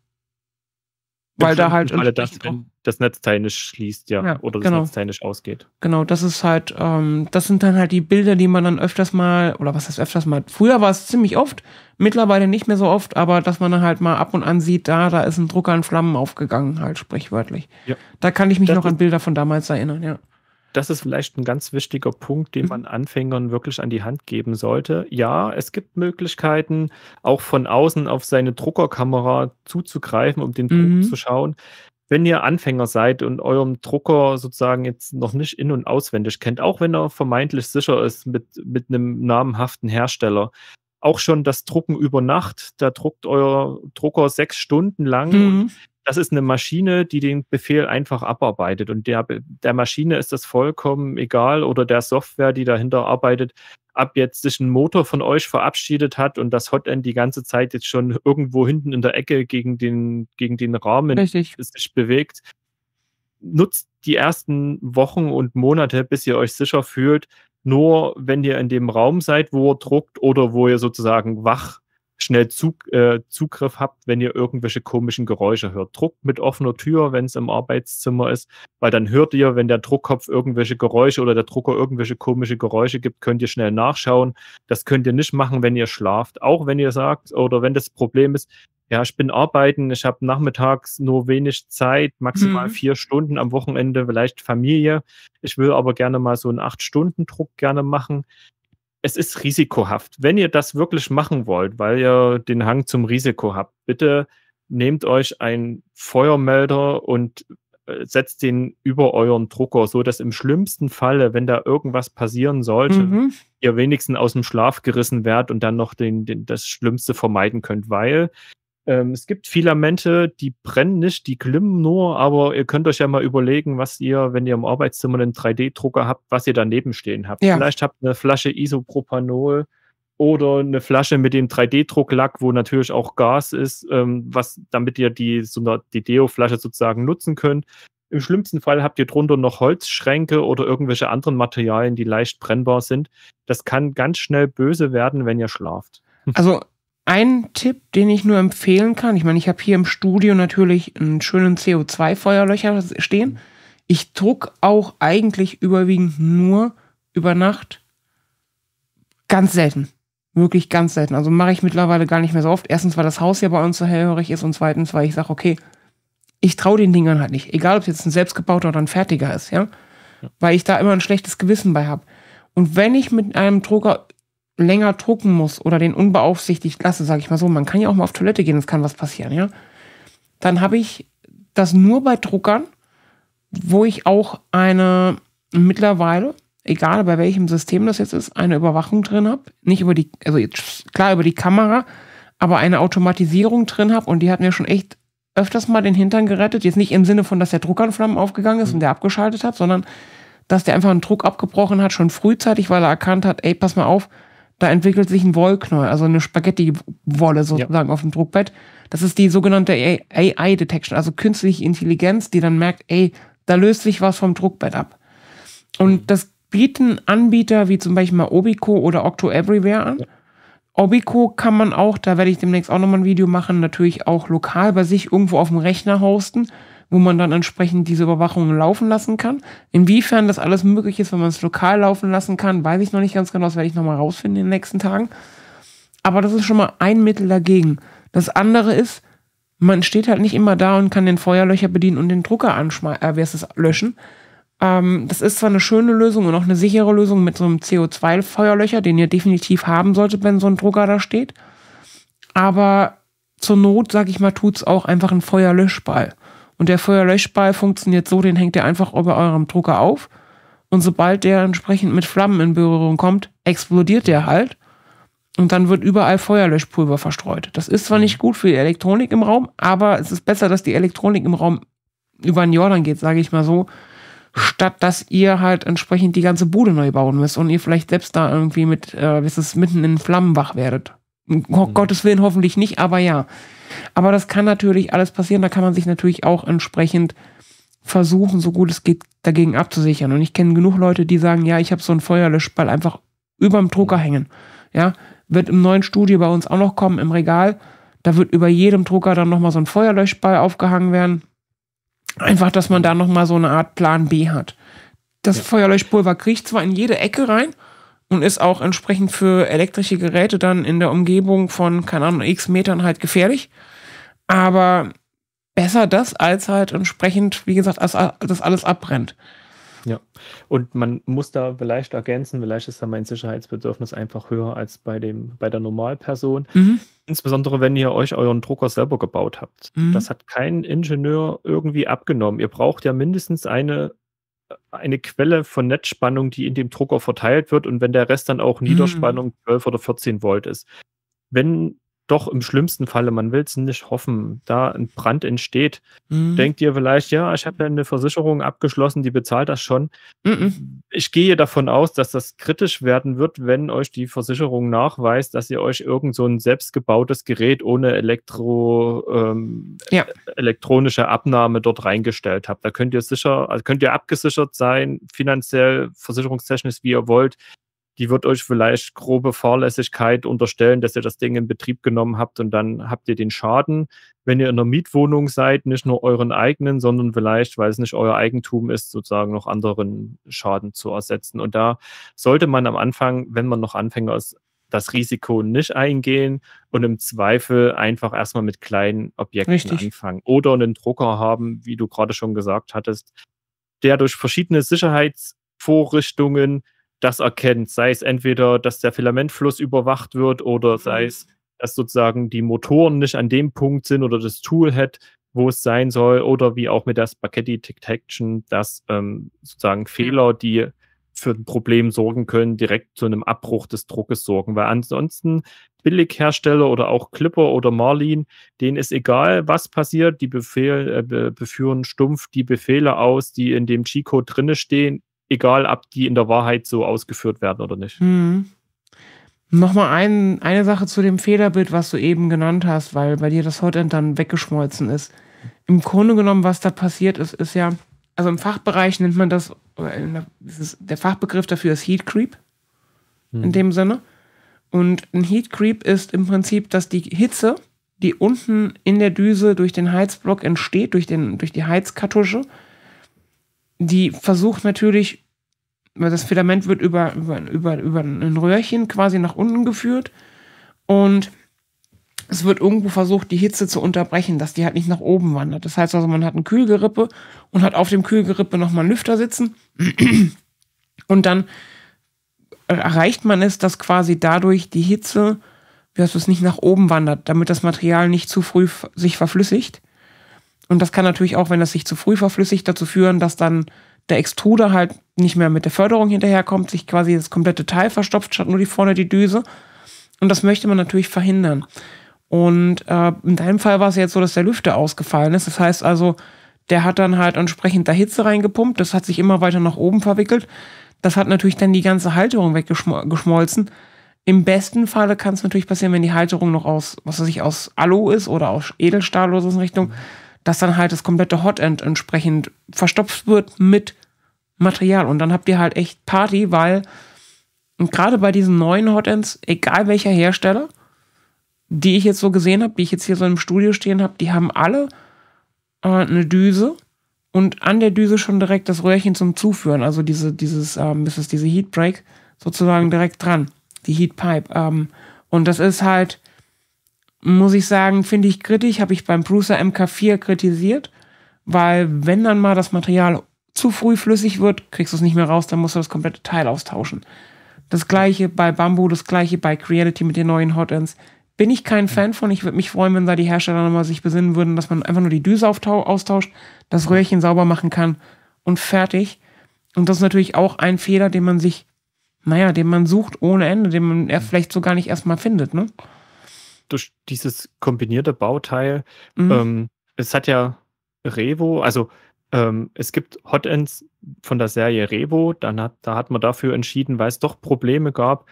Im weil da halt. Fall das, wenn das Netzteil nicht schließt, ja. ja oder das genau. Netzteil nicht ausgeht. Genau, das ist halt, ähm, das sind dann halt die Bilder, die man dann öfters mal, oder was heißt öfters mal? Früher war es ziemlich oft, mittlerweile nicht mehr so oft, aber dass man dann halt mal ab und an sieht, da, da ist ein Drucker in Flammen aufgegangen, halt sprichwörtlich. Ja. Da kann ich mich das noch an Bilder von damals erinnern, ja das ist vielleicht ein ganz wichtiger Punkt, den mhm. man Anfängern wirklich an die Hand geben sollte. Ja, es gibt Möglichkeiten, auch von außen auf seine Druckerkamera zuzugreifen, um den Druck mhm. zu schauen. Wenn ihr Anfänger seid und eurem Drucker sozusagen jetzt noch nicht in- und auswendig kennt, auch wenn er vermeintlich sicher ist mit, mit einem namhaften Hersteller, auch schon das Drucken über Nacht, da druckt euer Drucker sechs Stunden lang. Mhm das ist eine Maschine, die den Befehl einfach abarbeitet. Und der, der Maschine ist das vollkommen egal oder der Software, die dahinter arbeitet, ab jetzt sich ein Motor von euch verabschiedet hat und das Hotend die ganze Zeit jetzt schon irgendwo hinten in der Ecke gegen den, gegen den Rahmen Richtig. sich bewegt. Nutzt die ersten Wochen und Monate, bis ihr euch sicher fühlt, nur wenn ihr in dem Raum seid, wo ihr druckt oder wo ihr sozusagen wach schnell Zug, äh, Zugriff habt, wenn ihr irgendwelche komischen Geräusche hört. Druck mit offener Tür, wenn es im Arbeitszimmer ist, weil dann hört ihr, wenn der Druckkopf irgendwelche Geräusche oder der Drucker irgendwelche komische Geräusche gibt, könnt ihr schnell nachschauen. Das könnt ihr nicht machen, wenn ihr schlaft. Auch wenn ihr sagt oder wenn das Problem ist, ja, ich bin arbeiten, ich habe nachmittags nur wenig Zeit, maximal mhm. vier Stunden am Wochenende, vielleicht Familie. Ich will aber gerne mal so einen Acht-Stunden-Druck gerne machen es ist risikohaft. Wenn ihr das wirklich machen wollt, weil ihr den Hang zum Risiko habt, bitte nehmt euch einen Feuermelder und äh, setzt den über euren Drucker, so dass im schlimmsten Falle, wenn da irgendwas passieren sollte, mhm. ihr wenigstens aus dem Schlaf gerissen werdet und dann noch den, den, das Schlimmste vermeiden könnt, weil ähm, es gibt Filamente, die brennen nicht, die glimmen nur, aber ihr könnt euch ja mal überlegen, was ihr, wenn ihr im Arbeitszimmer einen 3D-Drucker habt, was ihr daneben stehen habt. Ja. Vielleicht habt ihr eine Flasche Isopropanol oder eine Flasche mit dem 3D-Drucklack, wo natürlich auch Gas ist, ähm, was, damit ihr die, so eine, die Deo-Flasche sozusagen nutzen könnt. Im schlimmsten Fall habt ihr drunter noch Holzschränke oder irgendwelche anderen Materialien, die leicht brennbar sind. Das kann ganz schnell böse werden, wenn ihr schlaft. Also ein Tipp, den ich nur empfehlen kann, ich meine, ich habe hier im Studio natürlich einen schönen CO2-Feuerlöcher stehen. Ich druck auch eigentlich überwiegend nur über Nacht. Ganz selten. Wirklich ganz selten. Also mache ich mittlerweile gar nicht mehr so oft. Erstens, weil das Haus ja bei uns so hellhörig ist und zweitens, weil ich sage, okay, ich traue den Dingern halt nicht. Egal, ob es jetzt ein selbstgebauter oder ein fertiger ist, ja? ja. Weil ich da immer ein schlechtes Gewissen bei habe. Und wenn ich mit einem Drucker länger drucken muss oder den unbeaufsichtigt lasse, sage ich mal so, man kann ja auch mal auf Toilette gehen, es kann was passieren, ja, dann habe ich das nur bei Druckern, wo ich auch eine mittlerweile, egal bei welchem System das jetzt ist, eine Überwachung drin habe. Nicht über die, also jetzt, klar über die Kamera, aber eine Automatisierung drin habe und die hat mir schon echt öfters mal den Hintern gerettet. Jetzt nicht im Sinne von, dass der Drucker in Flammen aufgegangen ist mhm. und der abgeschaltet hat, sondern dass der einfach einen Druck abgebrochen hat, schon frühzeitig, weil er erkannt hat, ey, pass mal auf, da entwickelt sich ein Wollknäuel, also eine Spaghetti-Wolle sozusagen ja. auf dem Druckbett. Das ist die sogenannte AI-Detection, also künstliche Intelligenz, die dann merkt, ey, da löst sich was vom Druckbett ab. Und mhm. das bieten Anbieter wie zum Beispiel mal Obico oder Octo Everywhere an. Ja. Obico kann man auch, da werde ich demnächst auch nochmal ein Video machen, natürlich auch lokal bei sich irgendwo auf dem Rechner hosten wo man dann entsprechend diese Überwachung laufen lassen kann. Inwiefern das alles möglich ist, wenn man es lokal laufen lassen kann, weiß ich noch nicht ganz genau. Das werde ich nochmal rausfinden in den nächsten Tagen. Aber das ist schon mal ein Mittel dagegen. Das andere ist, man steht halt nicht immer da und kann den Feuerlöcher bedienen und den Drucker anschmeißen, äh, wie heißt löschen. Ähm, das ist zwar eine schöne Lösung und auch eine sichere Lösung mit so einem CO2-Feuerlöcher, den ihr definitiv haben solltet, wenn so ein Drucker da steht. Aber zur Not, sag ich mal, tut es auch einfach ein Feuerlöschball. Und der Feuerlöschball funktioniert so, den hängt ihr einfach über eurem Drucker auf. Und sobald der entsprechend mit Flammen in Berührung kommt, explodiert der halt. Und dann wird überall Feuerlöschpulver verstreut. Das ist zwar mhm. nicht gut für die Elektronik im Raum, aber es ist besser, dass die Elektronik im Raum über den Jordan geht, sage ich mal so, statt dass ihr halt entsprechend die ganze Bude neu bauen müsst und ihr vielleicht selbst da irgendwie mit, äh, bis es mitten in Flammen wach werdet. Oh, Gottes Willen hoffentlich nicht, aber ja. Aber das kann natürlich alles passieren. Da kann man sich natürlich auch entsprechend versuchen, so gut es geht, dagegen abzusichern. Und ich kenne genug Leute, die sagen, ja, ich habe so einen Feuerlöschball einfach über dem Drucker hängen. Ja, wird im neuen Studio bei uns auch noch kommen, im Regal. Da wird über jedem Drucker dann nochmal so ein Feuerlöschball aufgehangen werden. Einfach, dass man da nochmal so eine Art Plan B hat. Das ja. Feuerlöschpulver kriegt zwar in jede Ecke rein, und ist auch entsprechend für elektrische Geräte dann in der Umgebung von, keine Ahnung, x Metern halt gefährlich. Aber besser das als halt entsprechend, wie gesagt, als das alles abbrennt. Ja, und man muss da vielleicht ergänzen, vielleicht ist da mein Sicherheitsbedürfnis einfach höher als bei, dem, bei der Normalperson. Mhm. Insbesondere, wenn ihr euch euren Drucker selber gebaut habt. Mhm. Das hat kein Ingenieur irgendwie abgenommen. Ihr braucht ja mindestens eine eine Quelle von Netzspannung, die in dem Drucker verteilt wird und wenn der Rest dann auch Niederspannung mhm. 12 oder 14 Volt ist. Wenn doch im schlimmsten Falle, man will es nicht hoffen, da ein Brand entsteht, mhm. denkt ihr vielleicht, ja, ich habe ja eine Versicherung abgeschlossen, die bezahlt das schon. Mhm. Ich gehe davon aus, dass das kritisch werden wird, wenn euch die Versicherung nachweist, dass ihr euch irgend so ein selbstgebautes Gerät ohne Elektro, ähm, ja. elektronische Abnahme dort reingestellt habt. Da könnt ihr sicher, also könnt ihr abgesichert sein, finanziell, versicherungstechnisch, wie ihr wollt die wird euch vielleicht grobe Fahrlässigkeit unterstellen, dass ihr das Ding in Betrieb genommen habt und dann habt ihr den Schaden. Wenn ihr in einer Mietwohnung seid, nicht nur euren eigenen, sondern vielleicht, weil es nicht euer Eigentum ist, sozusagen noch anderen Schaden zu ersetzen. Und da sollte man am Anfang, wenn man noch Anfänger ist, das Risiko nicht eingehen und im Zweifel einfach erstmal mit kleinen Objekten Richtig. anfangen. Oder einen Drucker haben, wie du gerade schon gesagt hattest, der durch verschiedene Sicherheitsvorrichtungen das erkennt. Sei es entweder, dass der Filamentfluss überwacht wird oder mhm. sei es, dass sozusagen die Motoren nicht an dem Punkt sind oder das Tool hat, wo es sein soll oder wie auch mit der Spaghetti Detection, dass ähm, sozusagen Fehler, die für ein Problem sorgen können, direkt zu einem Abbruch des Druckes sorgen. Weil ansonsten Billighersteller oder auch Clipper oder Marlin, denen ist egal, was passiert, die Befehl, äh, beführen stumpf die Befehle aus, die in dem G-Code drinne stehen, egal ob die in der Wahrheit so ausgeführt werden oder nicht. Mhm. Nochmal ein, eine Sache zu dem Fehlerbild, was du eben genannt hast, weil bei dir das Hotend dann weggeschmolzen ist. Im Grunde genommen, was da passiert ist, ist ja, also im Fachbereich nennt man das, der, der Fachbegriff dafür ist Heat Creep, mhm. in dem Sinne. Und ein Heat Creep ist im Prinzip, dass die Hitze, die unten in der Düse durch den Heizblock entsteht, durch, den, durch die Heizkartusche, die versucht natürlich, weil das Filament wird über, über, über, über ein Röhrchen quasi nach unten geführt und es wird irgendwo versucht, die Hitze zu unterbrechen, dass die halt nicht nach oben wandert. Das heißt also, man hat ein Kühlgerippe und hat auf dem Kühlgerippe nochmal einen Lüfter sitzen und dann erreicht man es, dass quasi dadurch die Hitze, dass es nicht nach oben wandert, damit das Material nicht zu früh sich verflüssigt. Und das kann natürlich auch, wenn das sich zu früh verflüssigt, dazu führen, dass dann der Extruder halt nicht mehr mit der Förderung hinterherkommt, sich quasi das komplette Teil verstopft, statt nur die vorne die Düse. Und das möchte man natürlich verhindern. Und äh, in deinem Fall war es jetzt so, dass der Lüfter ausgefallen ist. Das heißt also, der hat dann halt entsprechend da Hitze reingepumpt. Das hat sich immer weiter nach oben verwickelt. Das hat natürlich dann die ganze Halterung weggeschmolzen. Im besten Falle kann es natürlich passieren, wenn die Halterung noch aus, was weiß ich, aus Alu ist oder aus Edelstahl oder so in Richtung. Mhm dass dann halt das komplette Hotend entsprechend verstopft wird mit Material. Und dann habt ihr halt echt Party, weil gerade bei diesen neuen Hotends, egal welcher Hersteller, die ich jetzt so gesehen habe, die ich jetzt hier so im Studio stehen habe, die haben alle äh, eine Düse und an der Düse schon direkt das Röhrchen zum Zuführen. Also diese, dieses, ähm, das ist diese Heatbreak sozusagen direkt dran. Die Heatpipe. Ähm, und das ist halt, muss ich sagen, finde ich kritisch, habe ich beim Bruiser MK4 kritisiert, weil wenn dann mal das Material zu früh flüssig wird, kriegst du es nicht mehr raus, dann musst du das komplette Teil austauschen. Das gleiche bei Bamboo, das gleiche bei Creality mit den neuen Hotends. Bin ich kein Fan von. Ich würde mich freuen, wenn da die Hersteller nochmal sich besinnen würden, dass man einfach nur die Düse austauscht, das Röhrchen sauber machen kann und fertig. Und das ist natürlich auch ein Fehler, den man sich, naja, den man sucht ohne Ende, den man vielleicht so gar nicht erstmal findet, ne? durch dieses kombinierte Bauteil, mhm. ähm, es hat ja Revo, also ähm, es gibt Hotends von der Serie Revo, dann hat, da hat man dafür entschieden, weil es doch Probleme gab,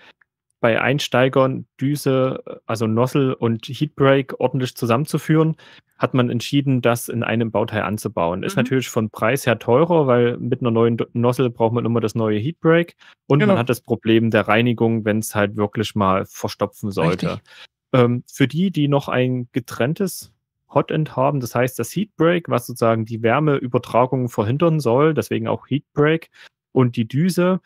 bei Einsteigern Düse, also Nozzle und Heatbreak ordentlich zusammenzuführen, hat man entschieden, das in einem Bauteil anzubauen. Mhm. Ist natürlich von Preis her teurer, weil mit einer neuen Nozzle braucht man immer das neue Heatbreak und genau. man hat das Problem der Reinigung, wenn es halt wirklich mal verstopfen sollte. Richtig. Ähm, für die, die noch ein getrenntes Hotend haben, das heißt das Heatbreak, was sozusagen die Wärmeübertragung verhindern soll, deswegen auch Heatbreak und die Düse,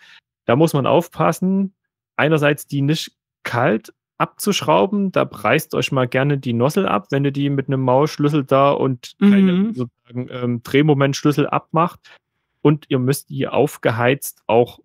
da muss man aufpassen, einerseits die nicht kalt abzuschrauben, da preist euch mal gerne die Nossel ab, wenn ihr die mit einem Maulschlüssel da und mhm. keine, sozusagen ähm, Drehmomentschlüssel abmacht. Und ihr müsst die aufgeheizt auch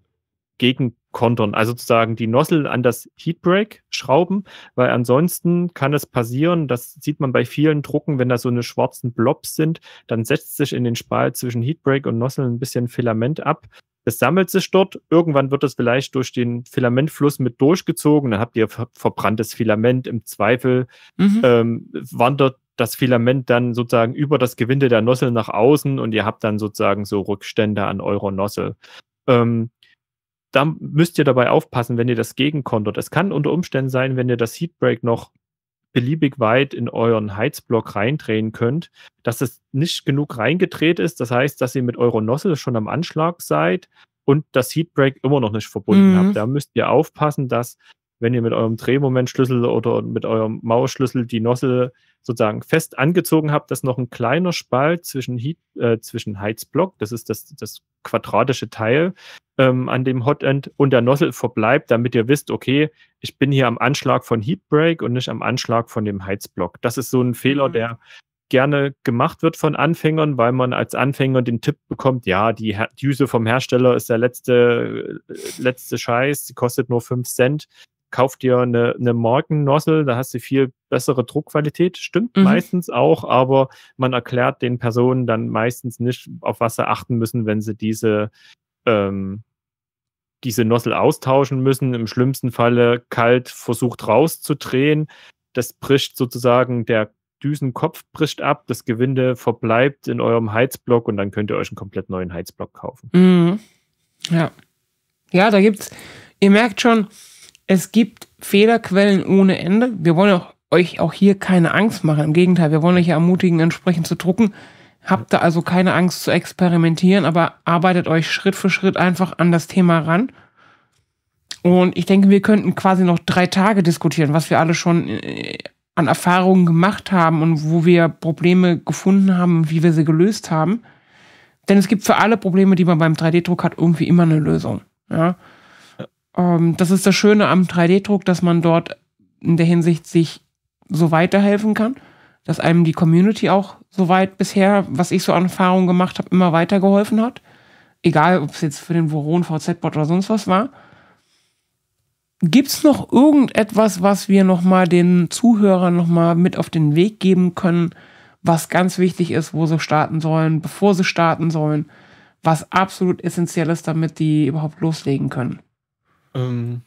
gegenkontern, also sozusagen die Nozzle an das Heatbreak schrauben, weil ansonsten kann es passieren, das sieht man bei vielen Drucken, wenn da so eine schwarzen Blobs sind, dann setzt sich in den Spalt zwischen Heatbreak und Nozzle ein bisschen Filament ab. Es sammelt sich dort, irgendwann wird es vielleicht durch den Filamentfluss mit durchgezogen, dann habt ihr verbranntes Filament, im Zweifel mhm. ähm, wandert das Filament dann sozusagen über das Gewinde der Nozzle nach außen und ihr habt dann sozusagen so Rückstände an eurer Nozzle. Ähm, da müsst ihr dabei aufpassen, wenn ihr das gegenkontert. Es kann unter Umständen sein, wenn ihr das Heatbreak noch beliebig weit in euren Heizblock reindrehen könnt, dass es nicht genug reingedreht ist. Das heißt, dass ihr mit eurer Nossel schon am Anschlag seid und das Heatbreak immer noch nicht verbunden mhm. habt. Da müsst ihr aufpassen, dass wenn ihr mit eurem Drehmomentschlüssel oder mit eurem Mauerschlüssel die Nozzle sozusagen fest angezogen habe, dass noch ein kleiner Spalt zwischen, Heat, äh, zwischen Heizblock, das ist das, das quadratische Teil ähm, an dem Hotend und der Nozzle verbleibt, damit ihr wisst, okay, ich bin hier am Anschlag von Heatbreak und nicht am Anschlag von dem Heizblock. Das ist so ein Fehler, mhm. der gerne gemacht wird von Anfängern, weil man als Anfänger den Tipp bekommt, ja, die Her Düse vom Hersteller ist der letzte, äh, letzte Scheiß, die kostet nur 5 Cent kauf dir eine, eine Morgennossel, da hast du viel bessere Druckqualität. Stimmt mhm. meistens auch, aber man erklärt den Personen dann meistens nicht, auf was sie achten müssen, wenn sie diese, ähm, diese Nossel austauschen müssen. Im schlimmsten Falle kalt versucht rauszudrehen. Das bricht sozusagen der Düsenkopf bricht ab, das Gewinde verbleibt in eurem Heizblock und dann könnt ihr euch einen komplett neuen Heizblock kaufen. Mhm. Ja. Ja, da gibt's, ihr merkt schon, es gibt Fehlerquellen ohne Ende. Wir wollen auch, euch auch hier keine Angst machen. Im Gegenteil, wir wollen euch ermutigen, entsprechend zu drucken. Habt da also keine Angst zu experimentieren, aber arbeitet euch Schritt für Schritt einfach an das Thema ran. Und ich denke, wir könnten quasi noch drei Tage diskutieren, was wir alle schon äh, an Erfahrungen gemacht haben und wo wir Probleme gefunden haben und wie wir sie gelöst haben. Denn es gibt für alle Probleme, die man beim 3D-Druck hat, irgendwie immer eine Lösung. Ja. Ähm, das ist das Schöne am 3D-Druck, dass man dort in der Hinsicht sich so weiterhelfen kann, dass einem die Community auch so weit bisher, was ich so an Erfahrungen gemacht habe, immer weitergeholfen hat. Egal, ob es jetzt für den Voron VZ-Bot oder sonst was war. Gibt's noch irgendetwas, was wir nochmal den Zuhörern nochmal mit auf den Weg geben können, was ganz wichtig ist, wo sie starten sollen, bevor sie starten sollen, was absolut essentiell ist, damit die überhaupt loslegen können? Ähm,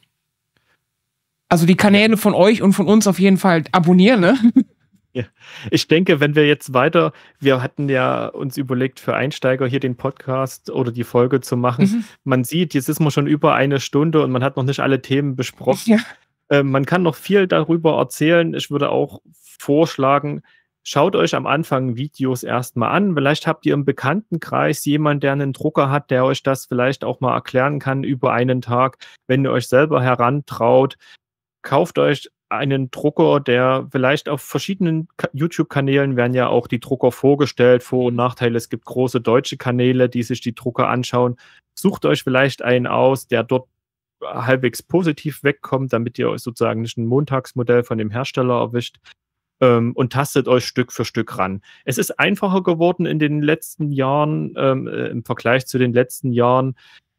also die Kanäle ja. von euch und von uns auf jeden Fall abonnieren, ne? Ja. Ich denke, wenn wir jetzt weiter, wir hatten ja uns überlegt, für Einsteiger hier den Podcast oder die Folge zu machen. Mhm. Man sieht, jetzt ist man schon über eine Stunde und man hat noch nicht alle Themen besprochen. Ja. Äh, man kann noch viel darüber erzählen. Ich würde auch vorschlagen, Schaut euch am Anfang Videos erstmal an. Vielleicht habt ihr im Bekanntenkreis jemanden, der einen Drucker hat, der euch das vielleicht auch mal erklären kann über einen Tag. Wenn ihr euch selber herantraut, kauft euch einen Drucker, der vielleicht auf verschiedenen YouTube-Kanälen werden ja auch die Drucker vorgestellt, Vor- und Nachteile. Es gibt große deutsche Kanäle, die sich die Drucker anschauen. Sucht euch vielleicht einen aus, der dort halbwegs positiv wegkommt, damit ihr euch sozusagen nicht ein Montagsmodell von dem Hersteller erwischt ähm, und tastet euch Stück für Stück ran. Es ist einfacher geworden in den letzten Jahren, ähm, äh, im Vergleich zu den letzten Jahren,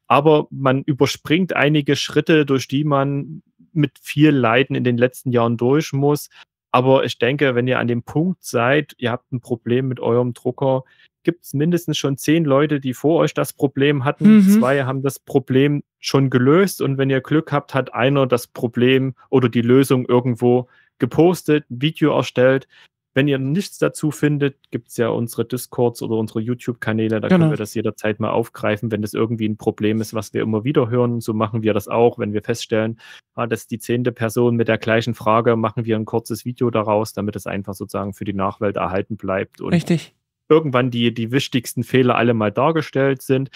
aber man überspringt einige Schritte, durch die man mit viel Leiden in den letzten Jahren durch muss. Aber ich denke, wenn ihr an dem Punkt seid, ihr habt ein Problem mit eurem Drucker, gibt es mindestens schon zehn Leute, die vor euch das Problem hatten. Mhm. Zwei haben das Problem schon gelöst. Und wenn ihr Glück habt, hat einer das Problem oder die Lösung irgendwo gepostet, ein Video erstellt. Wenn ihr nichts dazu findet, gibt es ja unsere Discords oder unsere YouTube-Kanäle, da genau. können wir das jederzeit mal aufgreifen, wenn das irgendwie ein Problem ist, was wir immer wieder hören. So machen wir das auch, wenn wir feststellen, ah, dass die zehnte Person mit der gleichen Frage, machen wir ein kurzes Video daraus, damit es einfach sozusagen für die Nachwelt erhalten bleibt. Und Richtig irgendwann die, die wichtigsten Fehler alle mal dargestellt sind.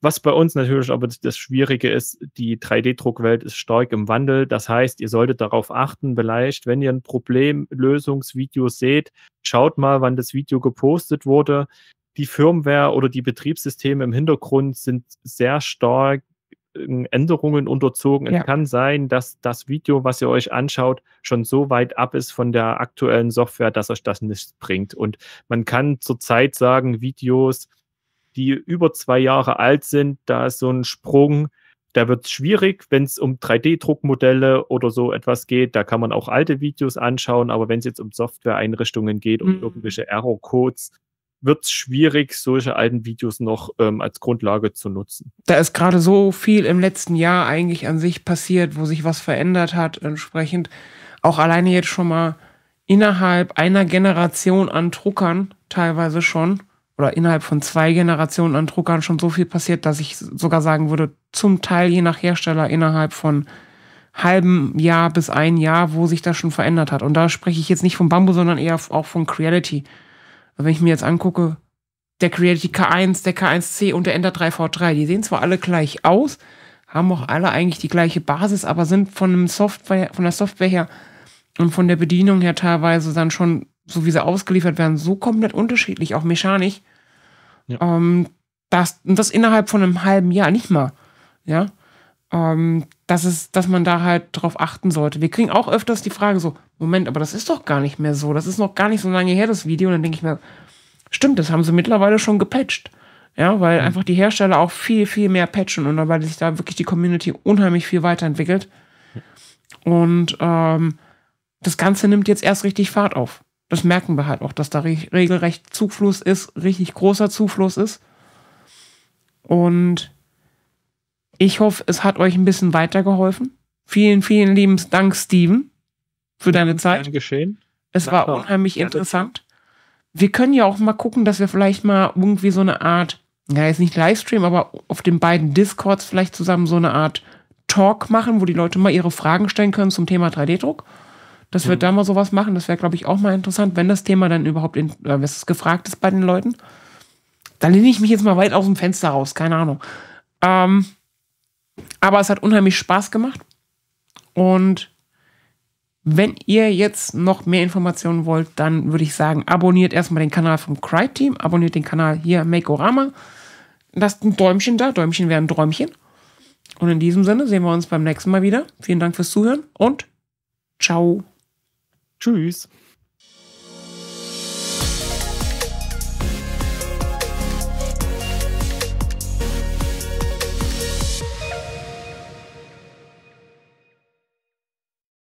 Was bei uns natürlich aber das Schwierige ist, die 3D-Druckwelt ist stark im Wandel. Das heißt, ihr solltet darauf achten, vielleicht, wenn ihr ein Problemlösungsvideo seht, schaut mal, wann das Video gepostet wurde. Die Firmware oder die Betriebssysteme im Hintergrund sind sehr stark ähm, Änderungen unterzogen. Ja. Es kann sein, dass das Video, was ihr euch anschaut, schon so weit ab ist von der aktuellen Software, dass euch das nichts bringt. Und man kann zurzeit sagen, Videos die über zwei Jahre alt sind, da ist so ein Sprung, da wird es schwierig, wenn es um 3D-Druckmodelle oder so etwas geht. Da kann man auch alte Videos anschauen, aber wenn es jetzt um Software-Einrichtungen geht, um mhm. irgendwelche Error-Codes, wird es schwierig, solche alten Videos noch ähm, als Grundlage zu nutzen. Da ist gerade so viel im letzten Jahr eigentlich an sich passiert, wo sich was verändert hat, entsprechend auch alleine jetzt schon mal innerhalb einer Generation an Druckern teilweise schon oder innerhalb von zwei Generationen an Druckern schon so viel passiert, dass ich sogar sagen würde, zum Teil je nach Hersteller innerhalb von halben Jahr bis ein Jahr, wo sich das schon verändert hat. Und da spreche ich jetzt nicht von Bamboo, sondern eher auch von Creality. Also wenn ich mir jetzt angucke, der Creality K1, der K1C und der Ender 3V3, die sehen zwar alle gleich aus, haben auch alle eigentlich die gleiche Basis, aber sind von, Software, von der Software her und von der Bedienung her teilweise dann schon so wie sie ausgeliefert werden, so komplett unterschiedlich, auch mechanisch. Ja. Ähm, das, und das innerhalb von einem halben Jahr, nicht mal. Ja. Ähm, das ist, dass man da halt drauf achten sollte. Wir kriegen auch öfters die Frage so, Moment, aber das ist doch gar nicht mehr so. Das ist noch gar nicht so lange her, das Video. Und dann denke ich mir, stimmt, das haben sie mittlerweile schon gepatcht. Ja, weil mhm. einfach die Hersteller auch viel, viel mehr patchen und weil sich da wirklich die Community unheimlich viel weiterentwickelt. Und ähm, das Ganze nimmt jetzt erst richtig Fahrt auf. Das merken wir halt auch, dass da re regelrecht Zufluss ist, richtig großer Zufluss ist. Und ich hoffe, es hat euch ein bisschen weitergeholfen. Vielen, vielen lieben Dank, Steven, für deine Zeit. Gern geschehen. Es Na, war unheimlich ja, interessant. Wir können ja auch mal gucken, dass wir vielleicht mal irgendwie so eine Art, ja, jetzt nicht Livestream, aber auf den beiden Discords vielleicht zusammen so eine Art Talk machen, wo die Leute mal ihre Fragen stellen können zum Thema 3D-Druck dass wir mhm. da mal sowas machen. Das wäre, glaube ich, auch mal interessant, wenn das Thema dann überhaupt in, äh, was gefragt ist bei den Leuten. Da lehne ich mich jetzt mal weit aus dem Fenster raus, keine Ahnung. Ähm, aber es hat unheimlich Spaß gemacht. Und wenn ihr jetzt noch mehr Informationen wollt, dann würde ich sagen, abonniert erstmal den Kanal vom Cry Team, abonniert den Kanal hier Makeorama. Lasst ein Däumchen da, Däumchen wären Träumchen. Und in diesem Sinne sehen wir uns beim nächsten Mal wieder. Vielen Dank fürs Zuhören und ciao. Tschüss.